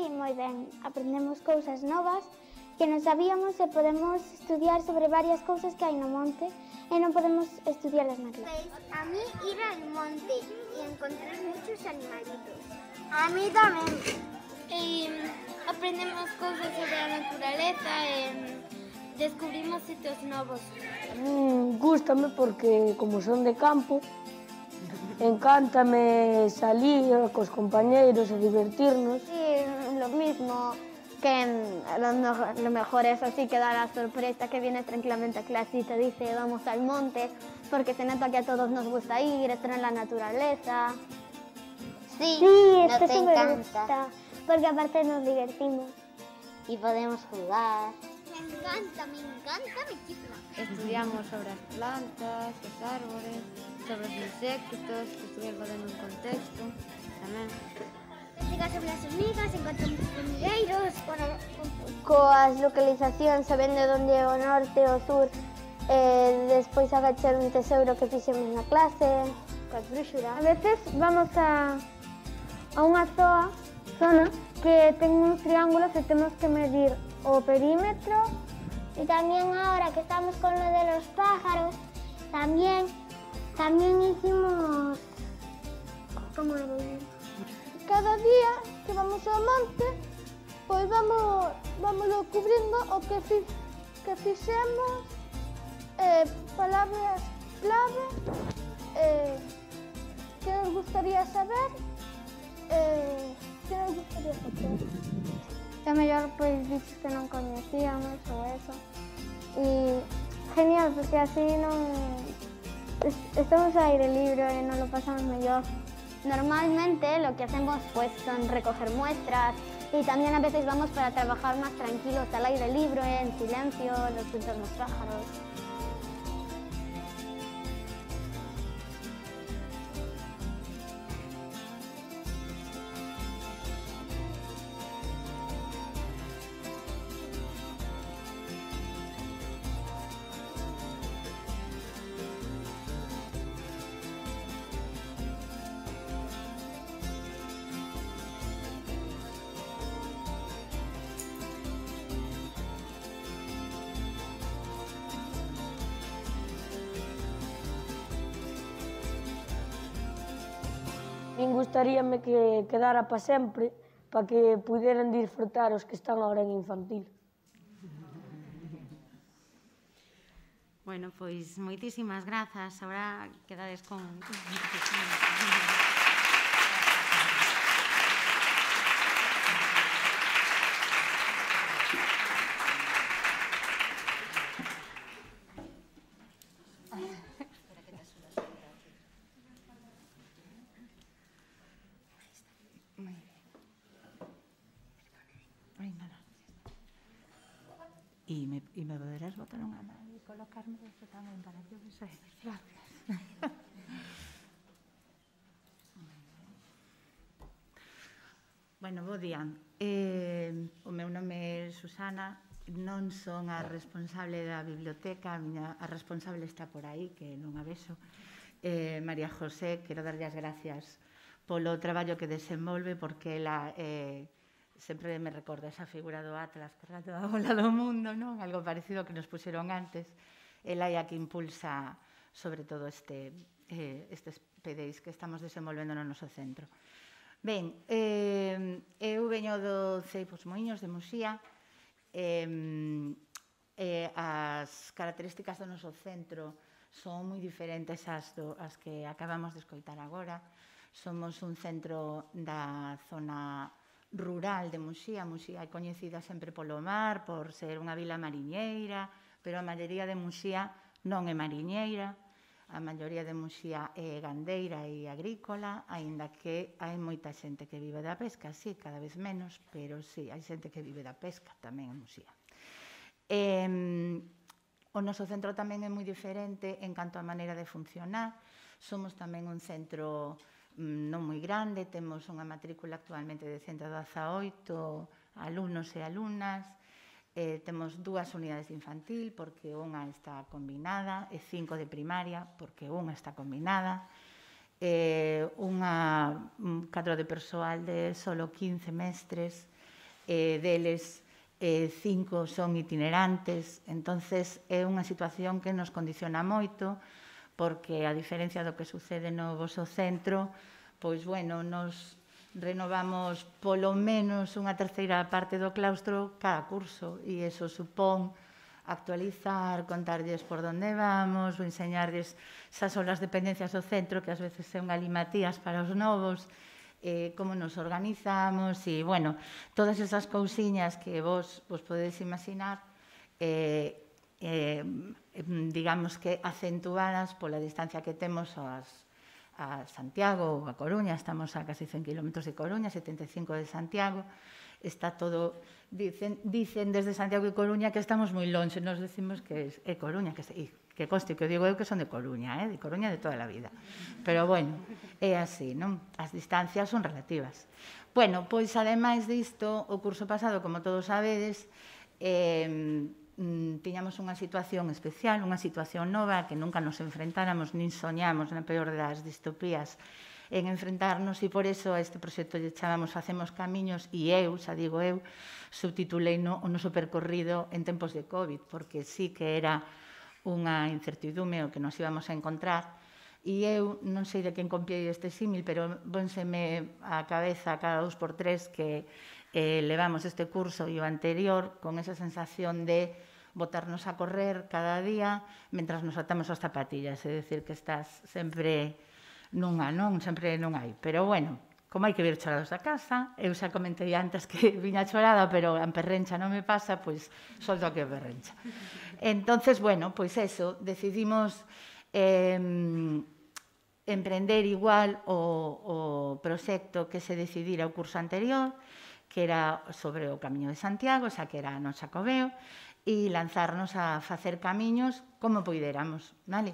muy bien, Aprendemos cosas nuevas que no sabíamos e podemos estudiar sobre varias cosas que en no monte y no podemos estudiar las clase. Pues, a mí ir al monte y encontrar muchos animalitos. A mí también aprendemos cosas sobre la naturaleza e descubrimos sitios nuevos mm, A porque como son de campo, encántame salir cos compañeros y divertirnos. Sí mismo, que lo, mejor es así que da la sorpresa que viene tranquilamente a clase y te dice vamos al monte, porque se nota que a todos nos gusta ir, estar en la naturaleza. Sí, nos encanta. porque aparte nos divertimos. Y podemos jugar. Me encanta, me encanta me encanta Estudiamos sobre las plantas, los árboles, sobre los insectos, estudiamos en un contexto también las hormigas, encontramos Coas, localización, sabendo dónde o norte o sur. Eh, después agachar un tesoro que en la clase. A veces vamos a, a zona que tiene un triángulo que tenemos que medir o perímetro. Y también ahora que estamos con lo de los pájaros, también también hicimos... Como cada día que vamos al monte, pues vamos, vamos o que, fi, eh, palabras clave, eh, que nos gustaría saber, eh, que nos gustaría saber. É yo pues dices que no conocíamos o eso. y genial, porque así no Estamos a aire libre y no lo pasamos mejor Normalmente lo que hacemos pues son recoger muestras y también a veces vamos para trabajar más tranquilos al aire libre, en silencio, los puntos los pájaros. gustaríame que quedara para sempre para que puderan disfrutar os que están agora en infantil. Bueno, pois moitísimas grazas. Agora quedades con... Thank you. Carmen, eso tamén para que os Gracias. Bueno, bo día. Eh, o meu nome é Susana, non son a responsable da biblioteca, a, miña, a responsable está por aí, que non a beso. Eh, María José, quero darlle as gracias polo traballo que desenvolve, porque ela eh, sempre me recorda esa figura do Atlas que toda a bola do mundo, non? Algo parecido que nos puxeron antes ela é a que impulsa sobre todo este, eh, estes PDIs que estamos desenvolvendo no noso centro. Ben, eh, eu veño do Ceipos Moinhos de Muxía, eh, eh, as características do noso centro son moi diferentes ás do, as que acabamos de escoitar agora. Somos un centro da zona rural de Muxía. Muxía é coñecida sempre polo mar, por ser unha vila mariñeira, pero a maioría de Muxía non é mariñeira, a maioría de Muxía é gandeira e agrícola, aínda que hai moita xente que vive da pesca, sí, cada vez menos, pero sí, hai xente que vive da pesca tamén en Muxía. Eh, o noso centro tamén é moi diferente en canto á maneira de funcionar. Somos tamén un centro mm, non moi grande, temos unha matrícula actualmente de 118 alumnos e alumnas, Eh, temos dúas unidades de infantil, porque unha está combinada, e cinco de primaria, porque unha está combinada, eh, unha un cadro de persoal de solo 15 mestres, eh, deles eh, cinco son itinerantes, entonces é unha situación que nos condiciona moito, porque a diferencia do que sucede no vosso centro, pois bueno, nos renovamos polo menos unha terceira parte do claustro cada curso e eso supón actualizar, contarlles por onde vamos, ou enseñarles xa son as dependencias do centro, que ás veces son alimatías para os novos, eh, como nos organizamos, e, bueno, todas esas cousiñas que vos vos podedes imaginar, eh, eh, digamos que acentuadas pola distancia que temos aos, a Santiago ou a Coruña, estamos a casi 100 km de Coruña, 75 de Santiago, está todo, dicen, dicen desde Santiago e Coruña que estamos moi longe, nos decimos que é eh, Coruña, que, se, que conste que o digo eu que son de Coruña, eh? de Coruña de toda a vida. Pero bueno, é así, non? As distancias son relativas. Bueno, pois ademais disto, o curso pasado, como todos sabedes, eh, mm, tiñamos unha situación especial, unha situación nova que nunca nos enfrentáramos nin soñamos na peor das distopías en enfrentarnos e por eso a este proxecto lle chamamos Facemos Camiños e eu, xa digo eu, subtitulei no, o noso percorrido en tempos de COVID, porque sí que era unha incertidume o que nos íbamos a encontrar, E eu non sei de quen compiei este símil, pero bónseme a cabeza cada dos por tres que eh, levamos este curso e o anterior con esa sensación de botarnos a correr cada día mentras nos atamos as zapatillas, é dicir que estás sempre nunha, non? Sempre non hai. Pero bueno, como hai que vir chorados da casa, eu xa comentei antes que viña chorada, pero a perrencha non me pasa, pois solto que perrencha. Entonces, bueno, pois eso, decidimos eh, emprender igual o, o proxecto que se decidira o curso anterior, que era sobre o Camiño de Santiago, xa que era no nosa e lanzarnos a facer camiños como poideramos, vale?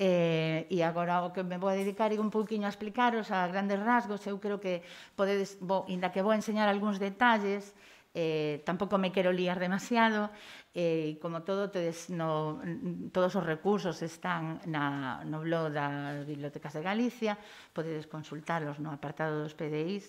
Eh, e agora o que me vou a dedicar é un pouquiño a explicaros a grandes rasgos, eu creo que podedes, bo, inda que vou enseñar algúns detalles, eh, tampouco me quero liar demasiado, eh, e eh, como todo tedes no, todos os recursos están na, no blog da Bibliotecas de Galicia, podedes consultarlos no apartado dos PDIs,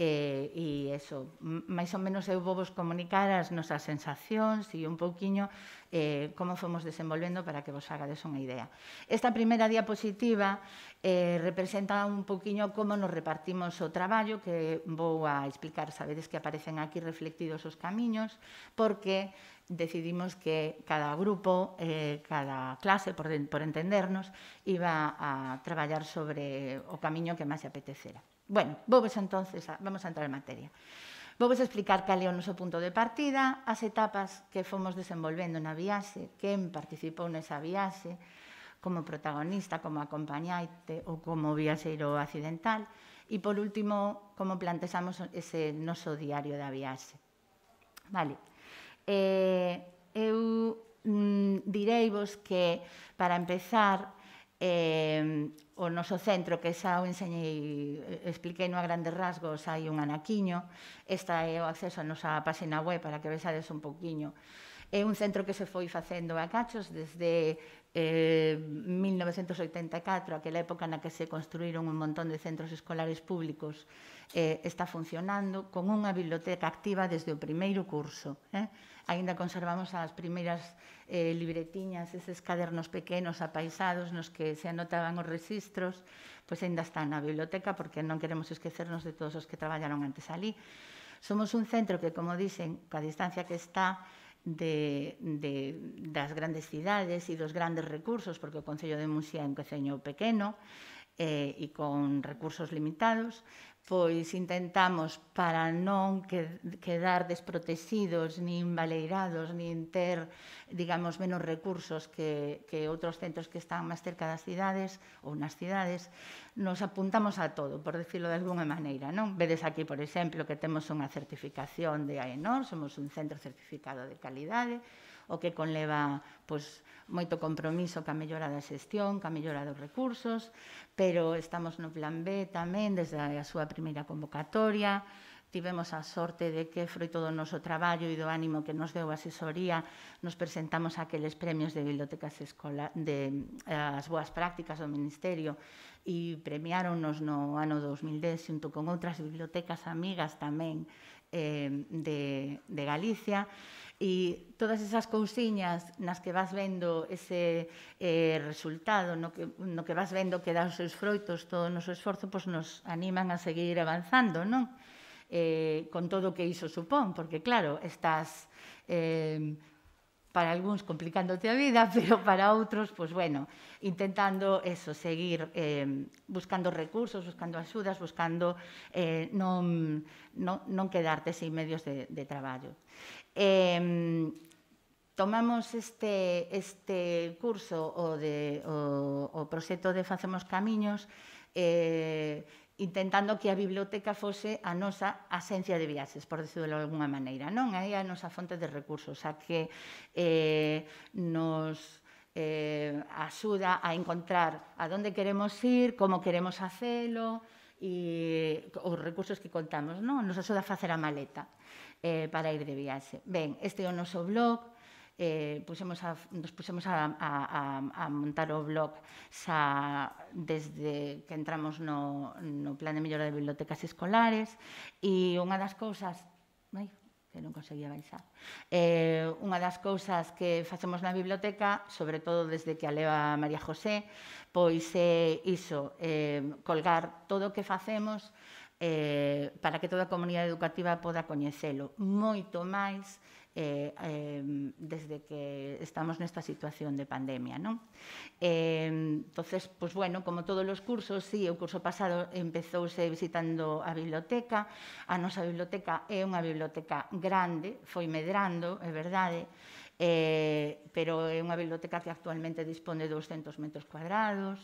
eh, e eso, máis ou menos eu vou vos comunicar as nosas sensacións e un pouquiño eh, como fomos desenvolvendo para que vos hagades unha idea. Esta primeira diapositiva eh, representa un pouquiño como nos repartimos o traballo que vou a explicar. Sabedes que aparecen aquí reflectidos os camiños porque decidimos que cada grupo, eh, cada clase, por, por entendernos, iba a traballar sobre o camiño que máis apetecera. Bueno, vos entonces, a, vamos a entrar en materia. vos explicar cal é o noso punto de partida, as etapas que fomos desenvolvendo na viaxe, quen participou nesa viaxe, como protagonista, como acompañante ou como viaxeiro accidental, e, por último, como plantexamos ese noso diario da viaxe. Vale. Eh, eu mm, vos que, para empezar, eh, o noso centro que xa o enseñei, eh, expliquei no a grandes rasgos, hai un anaquiño, esta é o acceso a nosa página web para que vexades un poquiño. É un centro que se foi facendo a cachos desde eh, 1984, aquela época na que se construíron un montón de centros escolares públicos, eh, está funcionando con unha biblioteca activa desde o primeiro curso. Eh? Ainda conservamos as primeiras eh, libretiñas, eses cadernos pequenos apaisados nos que se anotaban os registros, pois ainda están na biblioteca porque non queremos esquecernos de todos os que traballaron antes ali. Somos un centro que, como dicen, coa distancia que está, de, las das grandes ciudades y e dos grandes recursos, porque el Consejo de Muxía es un consejo pequeño y eh, e con recursos limitados, pois intentamos para non quedar desprotexidos nin baleirados, nin ter, digamos, menos recursos que, que outros centros que están máis cerca das cidades ou nas cidades, nos apuntamos a todo, por decirlo de alguna maneira. Non? Vedes aquí, por exemplo, que temos unha certificación de AENOR, somos un centro certificado de calidade, o que conleva pois, moito compromiso ca mellora da xestión, ca mellora dos recursos, pero estamos no plan B tamén desde a súa primeira convocatoria, tivemos a sorte de que froito do noso traballo e do ánimo que nos deu a asesoría, nos presentamos aqueles premios de bibliotecas escola de eh, as boas prácticas do ministerio e premiáronos no ano 2010 xunto con outras bibliotecas amigas tamén eh, de, de Galicia e todas esas cousiñas nas que vas vendo ese eh, resultado, no que, no que vas vendo que dá os seus froitos todo o noso esforzo, pois nos animan a seguir avanzando, non? Eh, con todo o que iso supón, porque claro, estás eh, para algúns complicándote a vida, pero para outros, pois bueno, intentando eso, seguir eh, buscando recursos, buscando axudas, buscando eh, non, non, non quedarte sin medios de, de traballo. Eh, tomamos este, este curso o, de, o, o proxecto de Facemos Camiños eh, intentando que a biblioteca fose a nosa asencia de viaxes, por decirlo de alguna maneira, non? É a nosa fonte de recursos, a que eh, nos eh, axuda a encontrar a donde queremos ir, como queremos facelo, e os recursos que contamos, non? Nos axuda a facer a maleta eh, para ir de viaxe. Ben, este é o noso blog, eh, pusemos a, nos pusemos a, a, a montar o blog xa desde que entramos no, no plan de mellora de bibliotecas escolares e unha das cousas... Ai, que non conseguía baixar. Eh, unha das cousas que facemos na biblioteca, sobre todo desde que a leva María José, pois é eh, iso, eh, colgar todo o que facemos eh, para que toda a comunidade educativa poda coñecelo. Moito máis eh, eh, desde que estamos nesta situación de pandemia. Non? Eh, entonces, pues bueno, como todos os cursos, sí, o curso pasado empezouse visitando a biblioteca, a nosa biblioteca é unha biblioteca grande, foi medrando, é verdade, eh, pero é unha biblioteca que actualmente dispone de 200 metros cuadrados,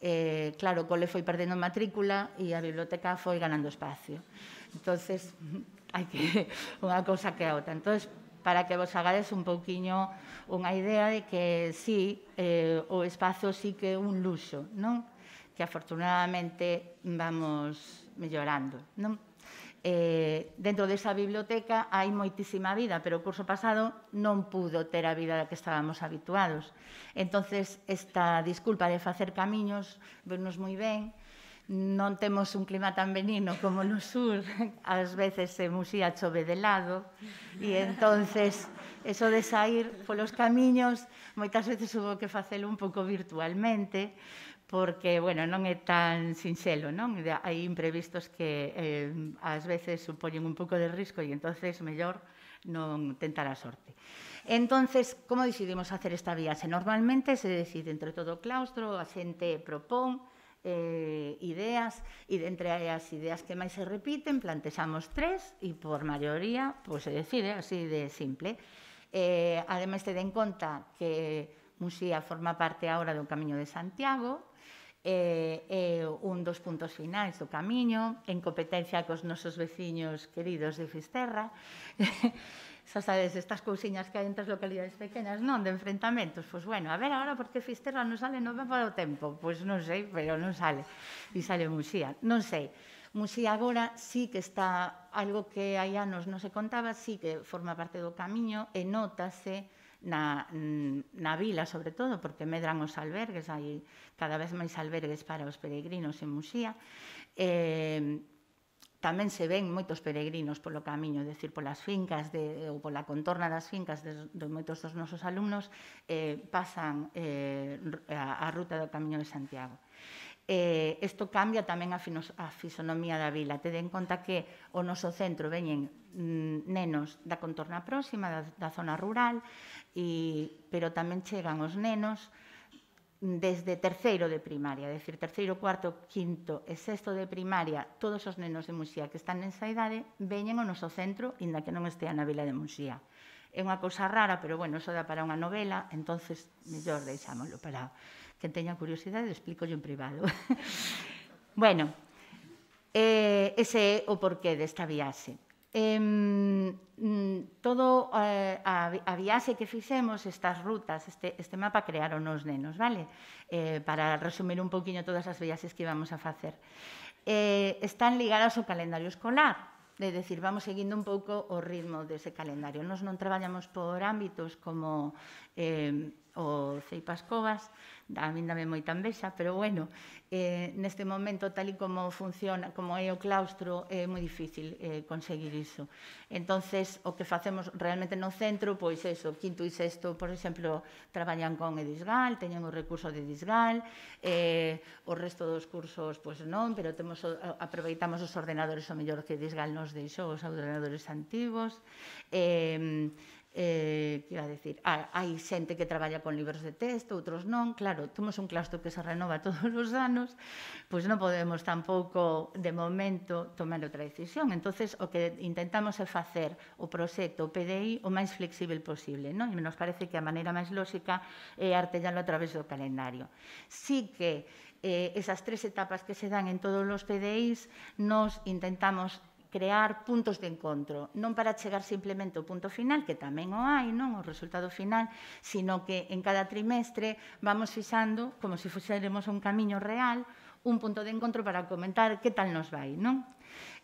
eh, claro, o cole foi perdendo matrícula e a biblioteca foi ganando espacio. entonces hai que unha cousa que a outra. entonces para que vos hagades un pouquiño unha idea de que sí, eh, o espazo sí que é un luxo, non? Que afortunadamente vamos mellorando, non? Eh, dentro desa biblioteca hai moitísima vida, pero o curso pasado non pudo ter a vida da que estábamos habituados. Entonces, esta disculpa de facer camiños, vernos moi ben, non temos un clima tan benigno como no sur, ás veces se musía chove de lado, e entonces eso de sair polos camiños, moitas veces hubo que facelo un pouco virtualmente, porque, bueno, non é tan sinxelo, non? Hai imprevistos que eh, ás veces supoñen un pouco de risco e entonces mellor non tentar a sorte. Entonces, como decidimos hacer esta viaxe? Normalmente se decide entre todo o claustro, a xente propón, eh, ideas e dentre as ideas que máis se repiten plantexamos tres e por maioría pois, se decide así de simple. Eh, ademais, te den conta que Muxía forma parte agora do Camiño de Santiago, é, eh, é eh, un dos puntos finais do camiño, en competencia cos nosos veciños queridos de Fisterra, xa sabes, estas cousiñas que hai entre as localidades pequenas, non, de enfrentamentos, pois bueno, a ver agora porque Fisterra non sale no para o tempo, pois non sei, pero non sale, e sale Muxía, non sei. Muxía agora sí que está algo que hai anos non se contaba, sí que forma parte do camiño e notase na, na vila, sobre todo, porque medran os albergues, hai cada vez máis albergues para os peregrinos en Muxía. Eh, tamén se ven moitos peregrinos polo camiño, decir, polas fincas de, ou pola contorna das fincas de, de moitos dos nosos alumnos eh, pasan eh, a, a ruta do Camiño de Santiago. Eh, isto cambia tamén a, finos, a fisonomía da vila. Tede en conta que o noso centro veñen mm, nenos da contorna próxima, da, da zona rural, e, pero tamén chegan os nenos desde terceiro de primaria, é dicir, terceiro, cuarto, quinto e sexto de primaria, todos os nenos de Muxía que están nesa idade veñen ao noso centro, inda que non estea na vila de Muxía. É unha cousa rara, pero bueno, iso dá para unha novela, entonces mellor deixámoslo para que teña curiosidade, explico en privado. bueno, eh, ese é o porqué desta viaxe eh, todo eh, a, a viaxe que fixemos, estas rutas, este, este mapa crearon os nenos, vale? Eh, para resumir un poquinho todas as viaxes que íbamos a facer. Eh, están ligadas ao calendario escolar, de decir, vamos seguindo un pouco o ritmo dese calendario. Nos non traballamos por ámbitos como eh, o Ceipas Covas, a min dame moita envexa, pero bueno, eh, neste momento, tal e como funciona, como é o claustro, é moi difícil eh, conseguir iso. entonces o que facemos realmente no centro, pois eso, quinto e sexto, por exemplo, traballan con Edisgal, teñen o recurso de Edisgal, eh, o resto dos cursos, pois non, pero temos, aproveitamos os ordenadores o mellor que Edisgal nos deixou, os ordenadores antigos, eh, eh, que iba a decir, ah, hai xente que traballa con libros de texto, outros non, claro, temos un claustro que se renova todos os anos, pois non podemos tampouco, de momento, tomar outra decisión. entonces o que intentamos é facer o proxecto, o PDI, o máis flexible posible, non? E nos parece que a maneira máis lóxica é artellalo a través do calendario. Sí que eh, esas tres etapas que se dan en todos os PDIs, nos intentamos crear puntos de encontro, non para chegar simplemente ao punto final, que tamén o hai, non o resultado final, sino que en cada trimestre vamos fixando, como se fixéremos un camiño real, un punto de encontro para comentar que tal nos vai, non?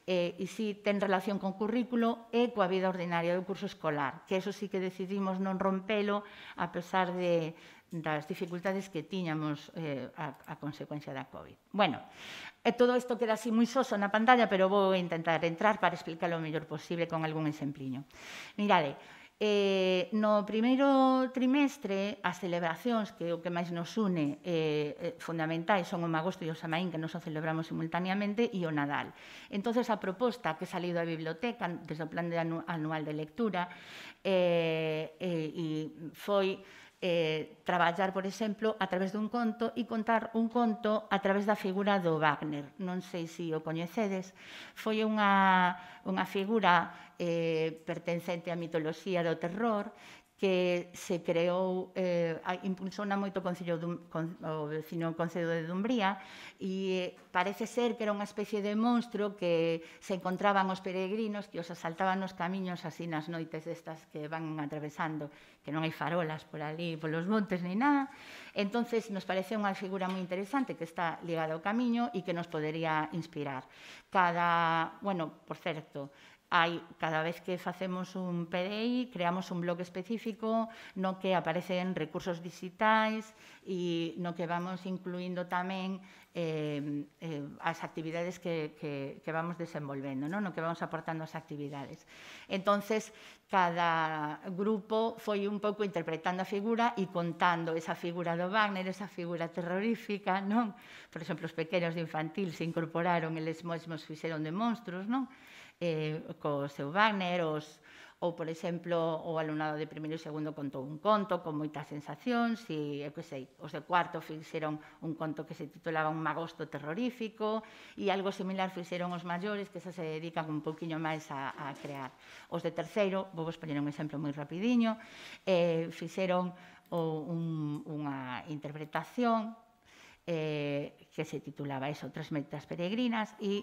eh, e si ten relación con currículo e coa vida ordinaria do curso escolar, que eso sí que decidimos non rompelo a pesar de, das dificultades que tiñamos eh, a, a consecuencia da COVID. Bueno, e todo isto queda así moi soso na pantalla, pero vou intentar entrar para explicar o mellor posible con algún exempliño. Mirade, Eh, no primeiro trimestre, as celebracións que o que máis nos une eh, eh, fundamentais son o Magosto e o Samaín, que nos o celebramos simultaneamente, e o Nadal. entonces a proposta que salido da biblioteca desde o plan de anual de lectura eh, eh, e foi eh, traballar, por exemplo, a través dun conto e contar un conto a través da figura do Wagner. Non sei se o coñecedes. Foi unha, unha figura eh, pertencente á mitoloxía do terror que se creou, eh, impulsou na moito Concello dun, con, o vecino Concello de Dumbría e eh, parece ser que era unha especie de monstro que se encontraban os peregrinos que os asaltaban nos camiños así nas noites destas que van atravesando, que non hai farolas por ali, polos montes ni nada. entonces nos parece unha figura moi interesante que está ligada ao camiño e que nos podería inspirar. Cada, bueno, por certo, Hay, cada vez que hacemos un PDI, creamos un blog específico, no que aparecen recursos digitais y no que vamos incluyendo también las eh, eh, actividades que, vamos desenvolvendo, non? no que vamos aportando las actividades. Entonces, cada grupo fue un poco interpretando a figura y e contando esa figura de Wagner, esa figura terrorífica, Por ejemplo, los pequeños de infantil se incorporaron, eles mesmos hicieron de monstruos, eh, co seu Wagner, os, ou, por exemplo, o alumnado de primeiro e segundo contou un conto con moitas sensacións e, eu que sei, os de cuarto fixeron un conto que se titulaba Un magosto terrorífico e algo similar fixeron os maiores que xa se dedican un pouquiño máis a, a crear. Os de terceiro, vou vos poñer un exemplo moi rapidiño, eh, fixeron o, un, unha interpretación eh, que se titulaba eso, Tres metas peregrinas, e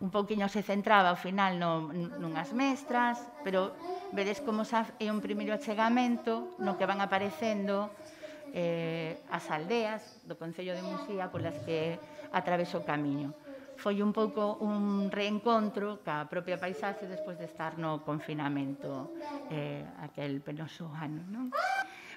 un pouquiño se centraba ao final no, nunhas mestras, pero vedes como xa é un primeiro achegamento no que van aparecendo eh, as aldeas do Concello de Muxía las que atraveso o camiño. Foi un pouco un reencontro ca propia paisaxe despois de estar no confinamento eh, aquel penoso ano. Non?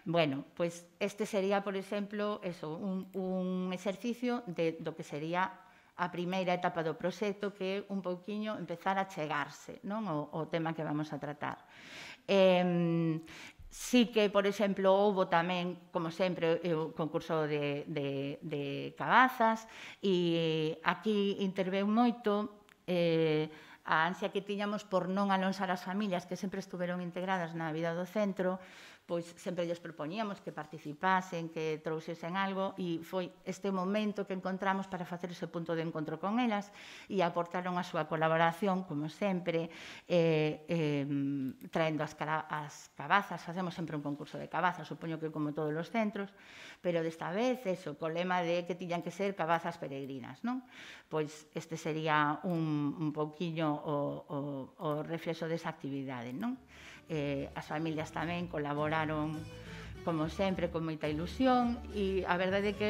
Bueno, pues pois este sería, por exemplo, eso, un, un exercicio de, do que sería a primeira etapa do proxecto, que é un pouquiño empezar a chegarse non o, o tema que vamos a tratar. Eh, Sí que, por exemplo, houbo tamén, como sempre, o concurso de, de, de cabazas e aquí interveu moito eh, a ansia que tiñamos por non alonsar as familias que sempre estuveron integradas na vida do centro, pois sempre lles propoñíamos que participasen, que trouxesen algo e foi este momento que encontramos para facer ese punto de encontro con elas e aportaron a súa colaboración, como sempre, eh, eh, traendo as, as cabazas, facemos sempre un concurso de cabazas, supoño que como todos os centros, pero desta vez, eso, co lema de que tiñan que ser cabazas peregrinas, non? Pois este sería un, un pouquiño o, o, o reflexo desa actividade, non? eh, as familias tamén colaboraron como sempre, con moita ilusión e a verdade é que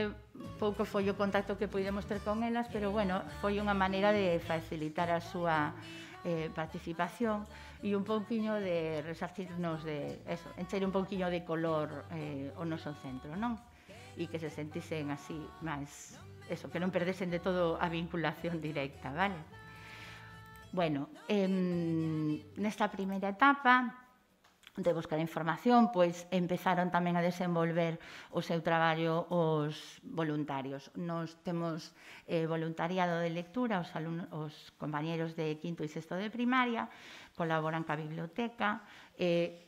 pouco foi o contacto que podemos ter con elas pero bueno, foi unha maneira de facilitar a súa eh, participación e un pouquiño de resarcirnos de eso, encher un pouquiño de color eh, o noso centro, non? E que se sentisen así máis eso, que non perdesen de todo a vinculación directa, vale? Bueno, eh, nesta primeira etapa de buscar información, pois empezaron tamén a desenvolver o seu traballo os voluntarios. Nos temos eh, voluntariado de lectura, os, alumnos, os compañeros de quinto e sexto de primaria, colaboran ca biblioteca, eh,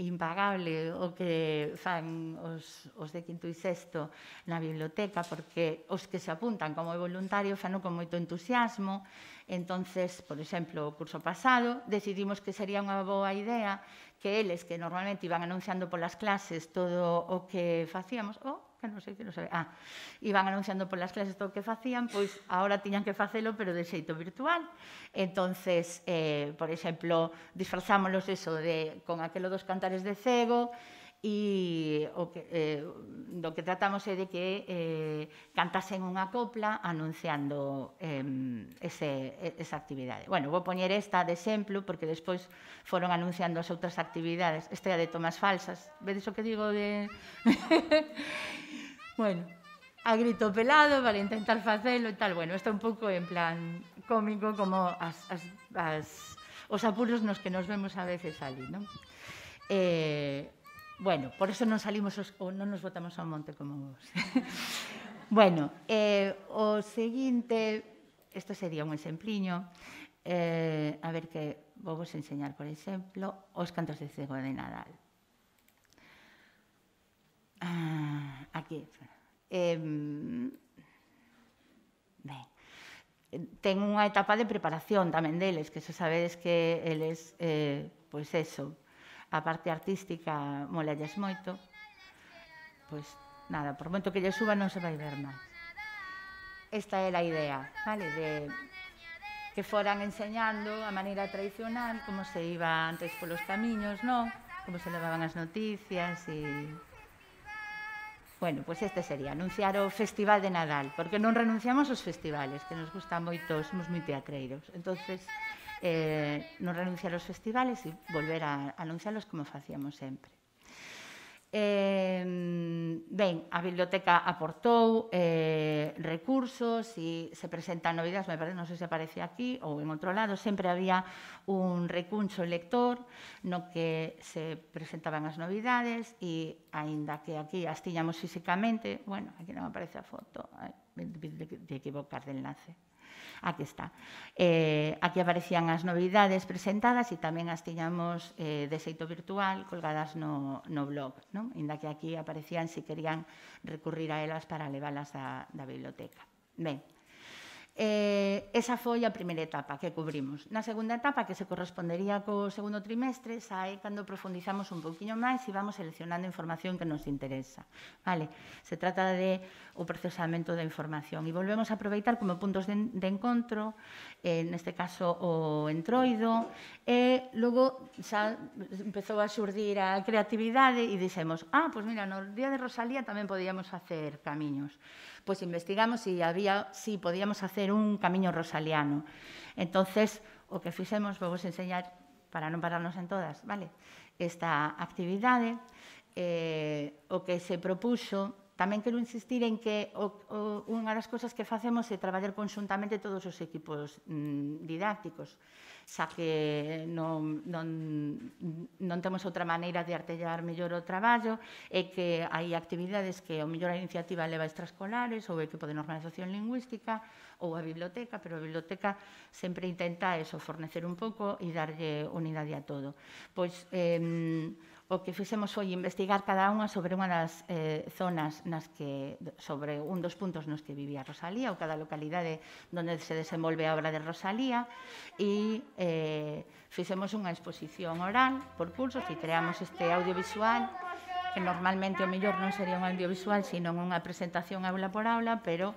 impagable o que fan os, os de quinto e sexto na biblioteca, porque os que se apuntan como voluntario fano con moito entusiasmo, Entonces, por exemplo, o curso pasado, decidimos que sería unha boa idea que eles que normalmente iban anunciando polas clases todo o que facíamos, ou oh, que non sei que non sabe, ah, iban anunciando polas clases todo o que facían, pois agora tiñan que facelo pero de xeito virtual. Entonces, eh, por exemplo, disfrazámoslos eso de con aquelo dos cantares de cego, e o que, eh, do que tratamos é de que eh, cantasen unha copla anunciando eh, ese, esa actividade. Bueno, vou poñer esta de exemplo porque despois foron anunciando as outras actividades. Esta é de tomas falsas. Vedes o que digo de... bueno, a grito pelado para intentar facelo e tal. Bueno, está un pouco en plan cómico como as, as, as, os apuros nos que nos vemos a veces ali, non? Eh, Bueno, por eso non salimos os, ou non nos botamos ao monte como vos. bueno, eh, o seguinte, isto sería un exempliño, eh, a ver que vou vos enseñar, por exemplo, os cantos de cego de Nadal. Ah, aquí. Eh, ben ten unha etapa de preparación tamén deles, que xa sabedes que eles, eh, pois eso, a parte artística molalles moito, pois nada, por momento que lle suba non se vai ver máis. Esta era a idea, vale, de que foran enseñando a maneira tradicional como se iba antes polos camiños, non? Como se levaban as noticias e Bueno, pois pues este sería anunciar o Festival de Nadal, porque non renunciamos aos festivales, que nos gustan moito, somos moi teatreiros. Entonces, eh, non renunciar aos festivales e volver a anuncialos como facíamos sempre. Eh, ben, a biblioteca aportou eh, recursos e se presentan novidades, me parece, non sei se aparece aquí ou en outro lado, sempre había un recuncho lector no que se presentaban as novidades e, aínda que aquí as tiñamos físicamente, bueno, aquí non aparece a foto, de, de, equivocar de enlace. Aquí está. Eh, aquí aparecían as novidades presentadas e tamén as tiñamos eh, de xeito virtual colgadas no, no blog, non? Inda que aquí aparecían se si querían recurrir a elas para leválas da, da biblioteca. Ben, Eh, esa foi a primeira etapa que cubrimos. Na segunda etapa, que se correspondería co segundo trimestre, é cando profundizamos un poquinho máis e vamos seleccionando información que nos interesa. Vale, se trata de o procesamento da información e volvemos a aproveitar como puntos de, de encontro, eh, neste caso o entroido, e logo xa empezou a xurdir a creatividade e dixemos, ah, pois mira, no día de Rosalía tamén podíamos facer camiños pues investigamos si había, si podíamos hacer un camiño rosaliano. Entonces, o que fixemos, vou vos enseñar para non pararnos en todas, vale? Esta actividade, eh, o que se propuxo Tamén quero insistir en que o, o, unha das cousas que facemos é traballar conxuntamente todos os equipos mm, didácticos xa que non, non, non temos outra maneira de artellar mellor o traballo e que hai actividades que o mellor a iniciativa leva extraescolares ou o equipo de normalización lingüística ou a biblioteca, pero a biblioteca sempre intenta eso, fornecer un pouco e darlle unidade a todo. Pois, eh, o que fixemos foi investigar cada unha sobre unha das eh, zonas nas que, sobre un dos puntos nos que vivía Rosalía ou cada localidade onde se desenvolve a obra de Rosalía e eh, fixemos unha exposición oral por cursos e creamos este audiovisual que normalmente o mellor non sería un audiovisual sino unha presentación aula por aula pero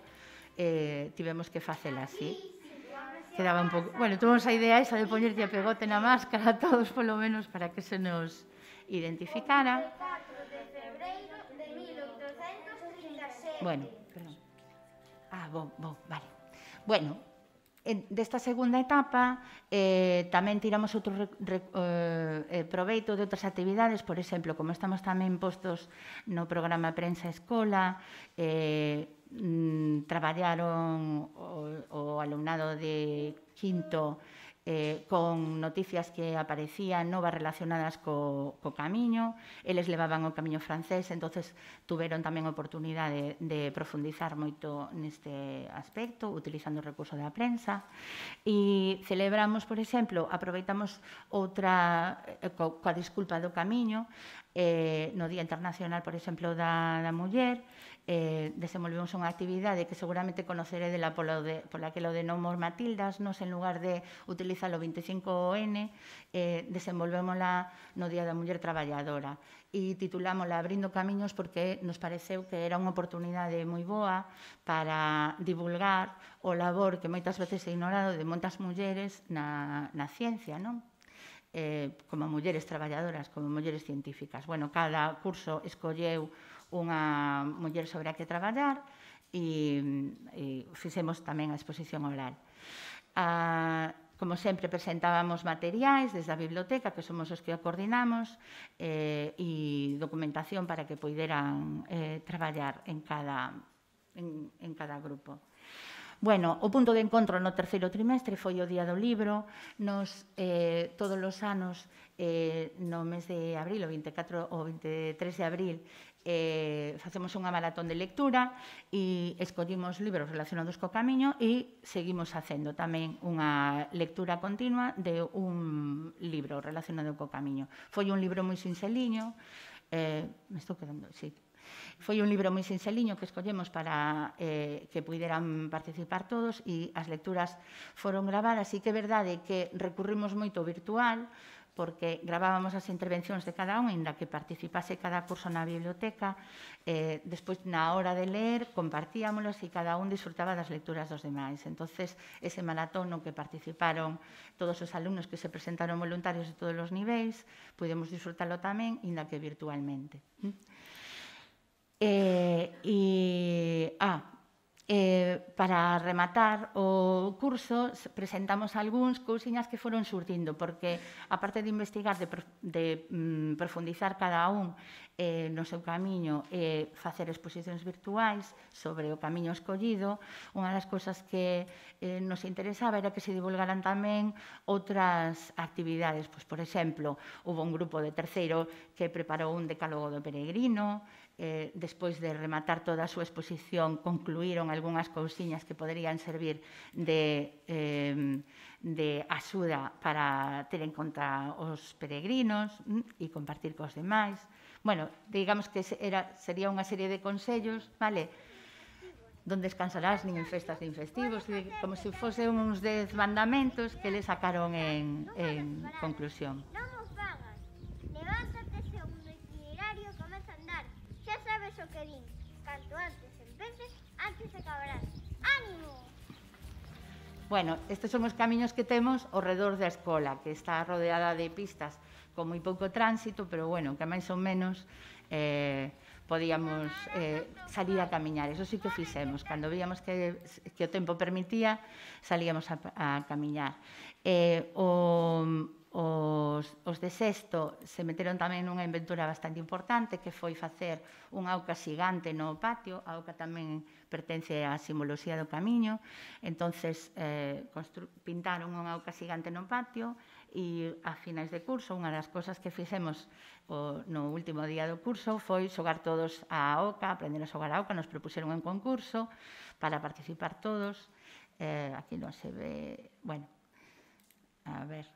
eh, tivemos que facela así quedaba un pouco... Bueno, tuvimos a idea esa de poñerte a pegote na máscara a todos, polo menos, para que se nos identificara. Bueno, perdón. Ah, bo, bo, vale. Bueno, en, desta segunda etapa eh, tamén tiramos outro re, re, eh, eh proveito de outras actividades, por exemplo, como estamos tamén postos no programa Prensa Escola, eh, mm, traballaron o, o alumnado de quinto eh, con noticias que aparecían novas relacionadas co, co camiño, eles levaban o camiño francés, entonces tuveron tamén oportunidade de, de profundizar moito neste aspecto, utilizando o recurso da prensa, e celebramos, por exemplo, aproveitamos outra, eh, co, coa disculpa do camiño, eh, no Día Internacional, por exemplo, da, da Muller, eh, desenvolvemos unha actividade que seguramente conoceré de la pola, de, pola que lo denomos Matildas, nos en lugar de utilizar o 25N, eh, desenvolvemosla no Día da Muller Traballadora e titulámola Abrindo Camiños porque nos pareceu que era unha oportunidade moi boa para divulgar o labor que moitas veces é ignorado de moitas mulleres na, na ciencia, non? Eh, como mulleres traballadoras, como mulleres científicas. Bueno, cada curso escolleu unha muller sobre a que traballar e, e fixemos tamén a exposición oral. A, como sempre, presentábamos materiais desde a biblioteca, que somos os que a coordinamos, eh, e documentación para que poideran eh, traballar en cada, en, en cada grupo. Bueno, o punto de encontro no terceiro trimestre foi o Día do Libro. Nos, eh, todos os anos, eh, no mes de abril, o 24 ou 23 de abril, eh, facemos unha maratón de lectura e escollimos libros relacionados co camiño e seguimos facendo tamén unha lectura continua de un libro relacionado co camiño. Foi un libro moi sinxeliño, eh, me estou quedando, sí, Foi un libro moi sinxeliño que escollemos para eh, que puderan participar todos e as lecturas foron gravadas e que é verdade que recurrimos moito virtual porque gravábamos as intervencións de cada un, inda que participase cada curso na biblioteca, eh, despois na hora de ler compartíamolos e cada un disfrutaba das lecturas dos demais. entonces ese maratón no que participaron todos os alumnos que se presentaron voluntarios de todos os niveis, pudemos disfrutalo tamén, inda que virtualmente. Eh, e, ah, Eh, para rematar o curso, presentamos algúns cousiñas que foron surtindo, porque, aparte de investigar, de, de mm, profundizar cada un eh, no seu camiño e eh, facer exposicións virtuais sobre o camiño escollido, unha das cousas que eh, nos interesaba era que se divulgaran tamén outras actividades. Pois, por exemplo, houve un grupo de terceiro que preparou un decálogo do peregrino, eh, despois de rematar toda a súa exposición, concluíron algunhas cousiñas que poderían servir de, eh, de axuda para ter en conta os peregrinos mm, e compartir cos demais. Bueno, digamos que era, sería unha serie de consellos, vale? Donde descansarás nin en festas nin festivos, como se fose uns dez mandamentos que le sacaron en, en conclusión. o que din. Canto antes empeces, antes acabarás. Ánimo! Bueno, estes son os camiños que temos ao redor da escola, que está rodeada de pistas con moi pouco tránsito, pero bueno, que máis ou menos eh, podíamos eh, salir a camiñar. Eso sí que fixemos. Cando víamos que, que o tempo permitía, salíamos a, a camiñar. Eh, o, Os, os de sexto se meteron tamén nunha inventura bastante importante que foi facer un auca xigante no patio, a auca tamén pertence á simboloxía do camiño, entonces eh, pintaron un auca xigante no patio e a finais de curso unha das cousas que fixemos o, no último día do curso foi xogar todos a auca, aprender a xogar a auca, nos propuseron un concurso para participar todos, eh, aquí non se ve, bueno, a ver,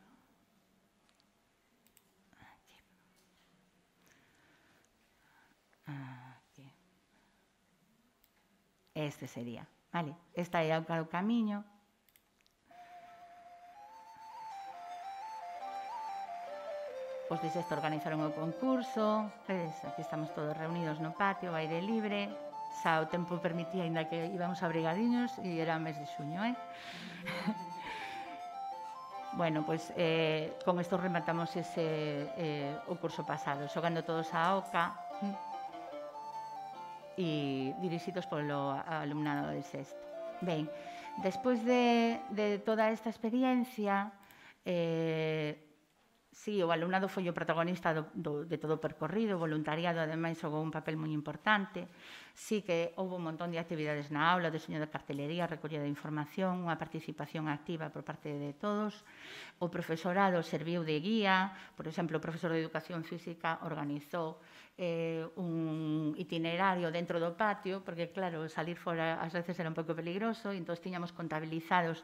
este sería, vale? Esta é a o camiño. Os de que organizaron o concurso, pues, aquí estamos todos reunidos no patio, ao aire libre, xa o tempo permitía, ainda que íbamos abrigadiños, e era mes de xuño, eh? Bueno, pois pues, eh, con isto rematamos ese, eh, o curso pasado, xogando todos a OCA, y por lo alumnado del sexto. Bien, después de, toda esta experiencia, eh, Sí, o alumnado foi o protagonista do, do, de todo o percorrido, o voluntariado, ademais, houve un papel moi importante. Sí que houve un montón de actividades na aula, de da de cartelería, recollida de información, unha participación activa por parte de todos. O profesorado serviu de guía, por exemplo, o profesor de Educación Física organizou eh, un itinerario dentro do patio, porque, claro, salir fora ás veces era un pouco peligroso, e entón tiñamos contabilizados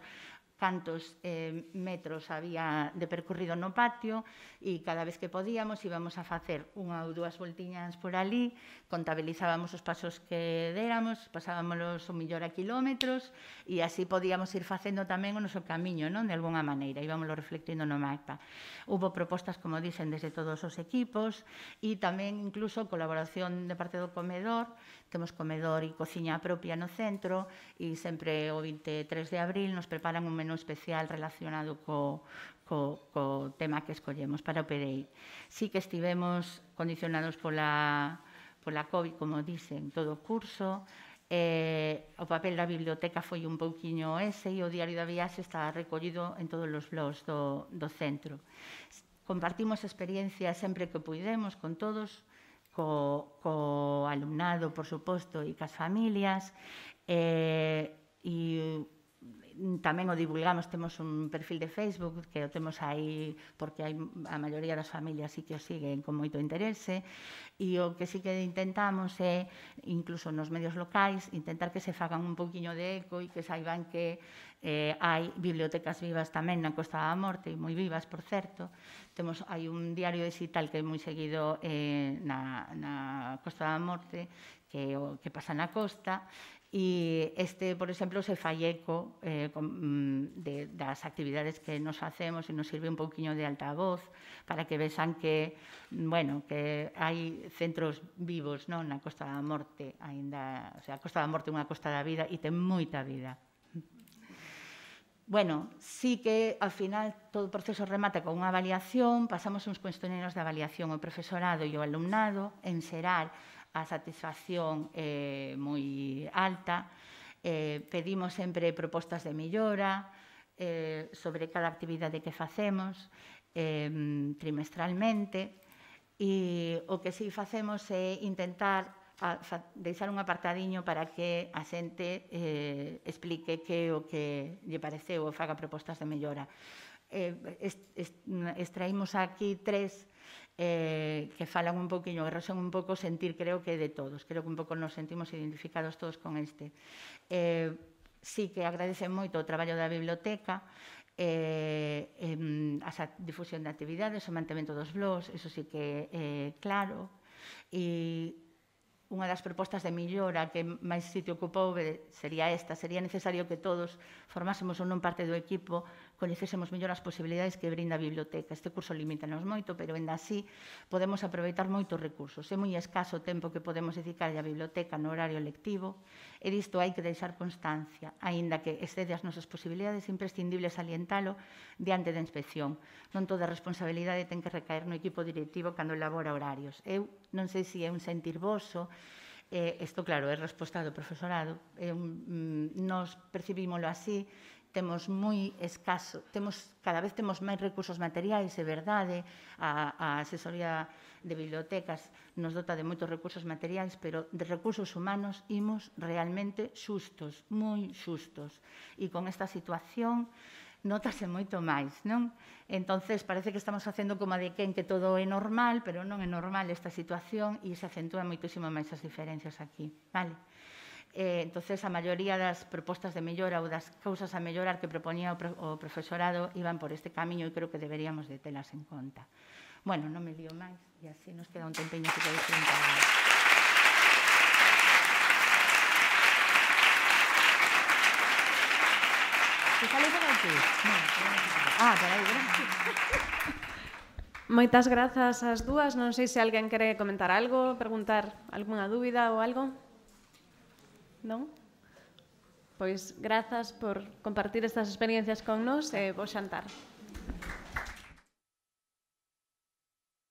cantos eh, metros había de percorrido no patio e cada vez que podíamos íbamos a facer unha ou dúas voltiñas por ali, contabilizábamos os pasos que déramos, pasábamos o millor a kilómetros e así podíamos ir facendo tamén o noso camiño, non? De alguna maneira, íbamoslo reflectindo no mapa. Hubo propostas, como dicen, desde todos os equipos e tamén incluso colaboración de parte do comedor, temos comedor e cociña propia no centro e sempre o 23 de abril nos preparan un menú fenómeno especial relacionado co, co, co tema que escollemos para o PDI. Sí que estivemos condicionados pola, pola COVID, como dicen, todo o curso, eh, o papel da biblioteca foi un pouquiño ese e o diario da viaxe está recollido en todos os blogs do, do centro. Compartimos experiencias sempre que puidemos con todos, co, co alumnado, por suposto, e cas familias, eh, e tamén o divulgamos, temos un perfil de Facebook que o temos aí porque hai a maioría das familias sí que o siguen con moito interese e o que sí que intentamos é incluso nos medios locais intentar que se fagan un poquinho de eco e que saiban que eh, hai bibliotecas vivas tamén na Costa da Morte e moi vivas, por certo. Temos hai un diario digital que é moi seguido eh, na, na Costa da Morte que o que pasa na costa E este, por exemplo, se fai eco eh, con, mm, de, das actividades que nos facemos e nos sirve un pouquiño de altavoz para que vexan que, mm, bueno, que hai centros vivos non na Costa da Morte, aínda, o sea, a Costa da Morte é unha costa da vida e ten moita vida. Bueno, sí que ao final todo o proceso remata con unha avaliación, pasamos uns cuestionarios de avaliación ao profesorado e ao alumnado, en xeral a satisfacción é eh, moi alta. Eh, pedimos sempre propostas de millora eh, sobre cada actividade que facemos eh, trimestralmente e o que si facemos é intentar a, fa, deixar un apartadiño para que a xente eh, explique que o que lle pareceu ou faga propostas de mellora. Eh, est, est, extraímos aquí tres eh, que falan un poquinho, que rosan un pouco sentir, creo que de todos, creo que un pouco nos sentimos identificados todos con este. Eh, sí que agradecen moito o traballo da biblioteca, eh, eh, a difusión de actividades, o mantemento dos blogs, eso sí que é eh, claro, e unha das propostas de millora que máis sitio ocupou eh, sería esta, sería necesario que todos formásemos ou non parte do equipo coñecésemos mellor as posibilidades que brinda a biblioteca. Este curso limítanos moito, pero ainda así podemos aproveitar moitos recursos. É moi escaso o tempo que podemos dedicar á biblioteca no horario lectivo, e disto hai que deixar constancia, aínda que excede as nosas posibilidades, é imprescindible salientalo diante da inspección. Non toda a responsabilidade ten que recaer no equipo directivo cando elabora horarios. Eu non sei se é un sentir voso, Eh, isto, claro, é resposta do profesorado. Eh, un, mm, nos percibímolo así temos moi escaso, temos cada vez temos máis recursos materiais, é verdade, a, a asesoría de bibliotecas nos dota de moitos recursos materiais, pero de recursos humanos imos realmente xustos, moi xustos. E con esta situación notase moito máis, non? Entonces parece que estamos facendo como a de quen que todo é normal, pero non é normal esta situación e se acentúan moitísimo máis as diferencias aquí, vale? Eh, entonces, a maioría das propostas de mellora ou das cousas a mellorar que proponía o, pro, o profesorado iban por este camiño e creo que deberíamos de telas en conta. Bueno, non me lío máis e así nos queda un tempeño que podes preguntar. Ah, carai, Moitas grazas ás dúas. Non sei se alguén quere comentar algo, preguntar algunha dúbida ou algo non? Pois grazas por compartir estas experiencias con nós e vos xantar.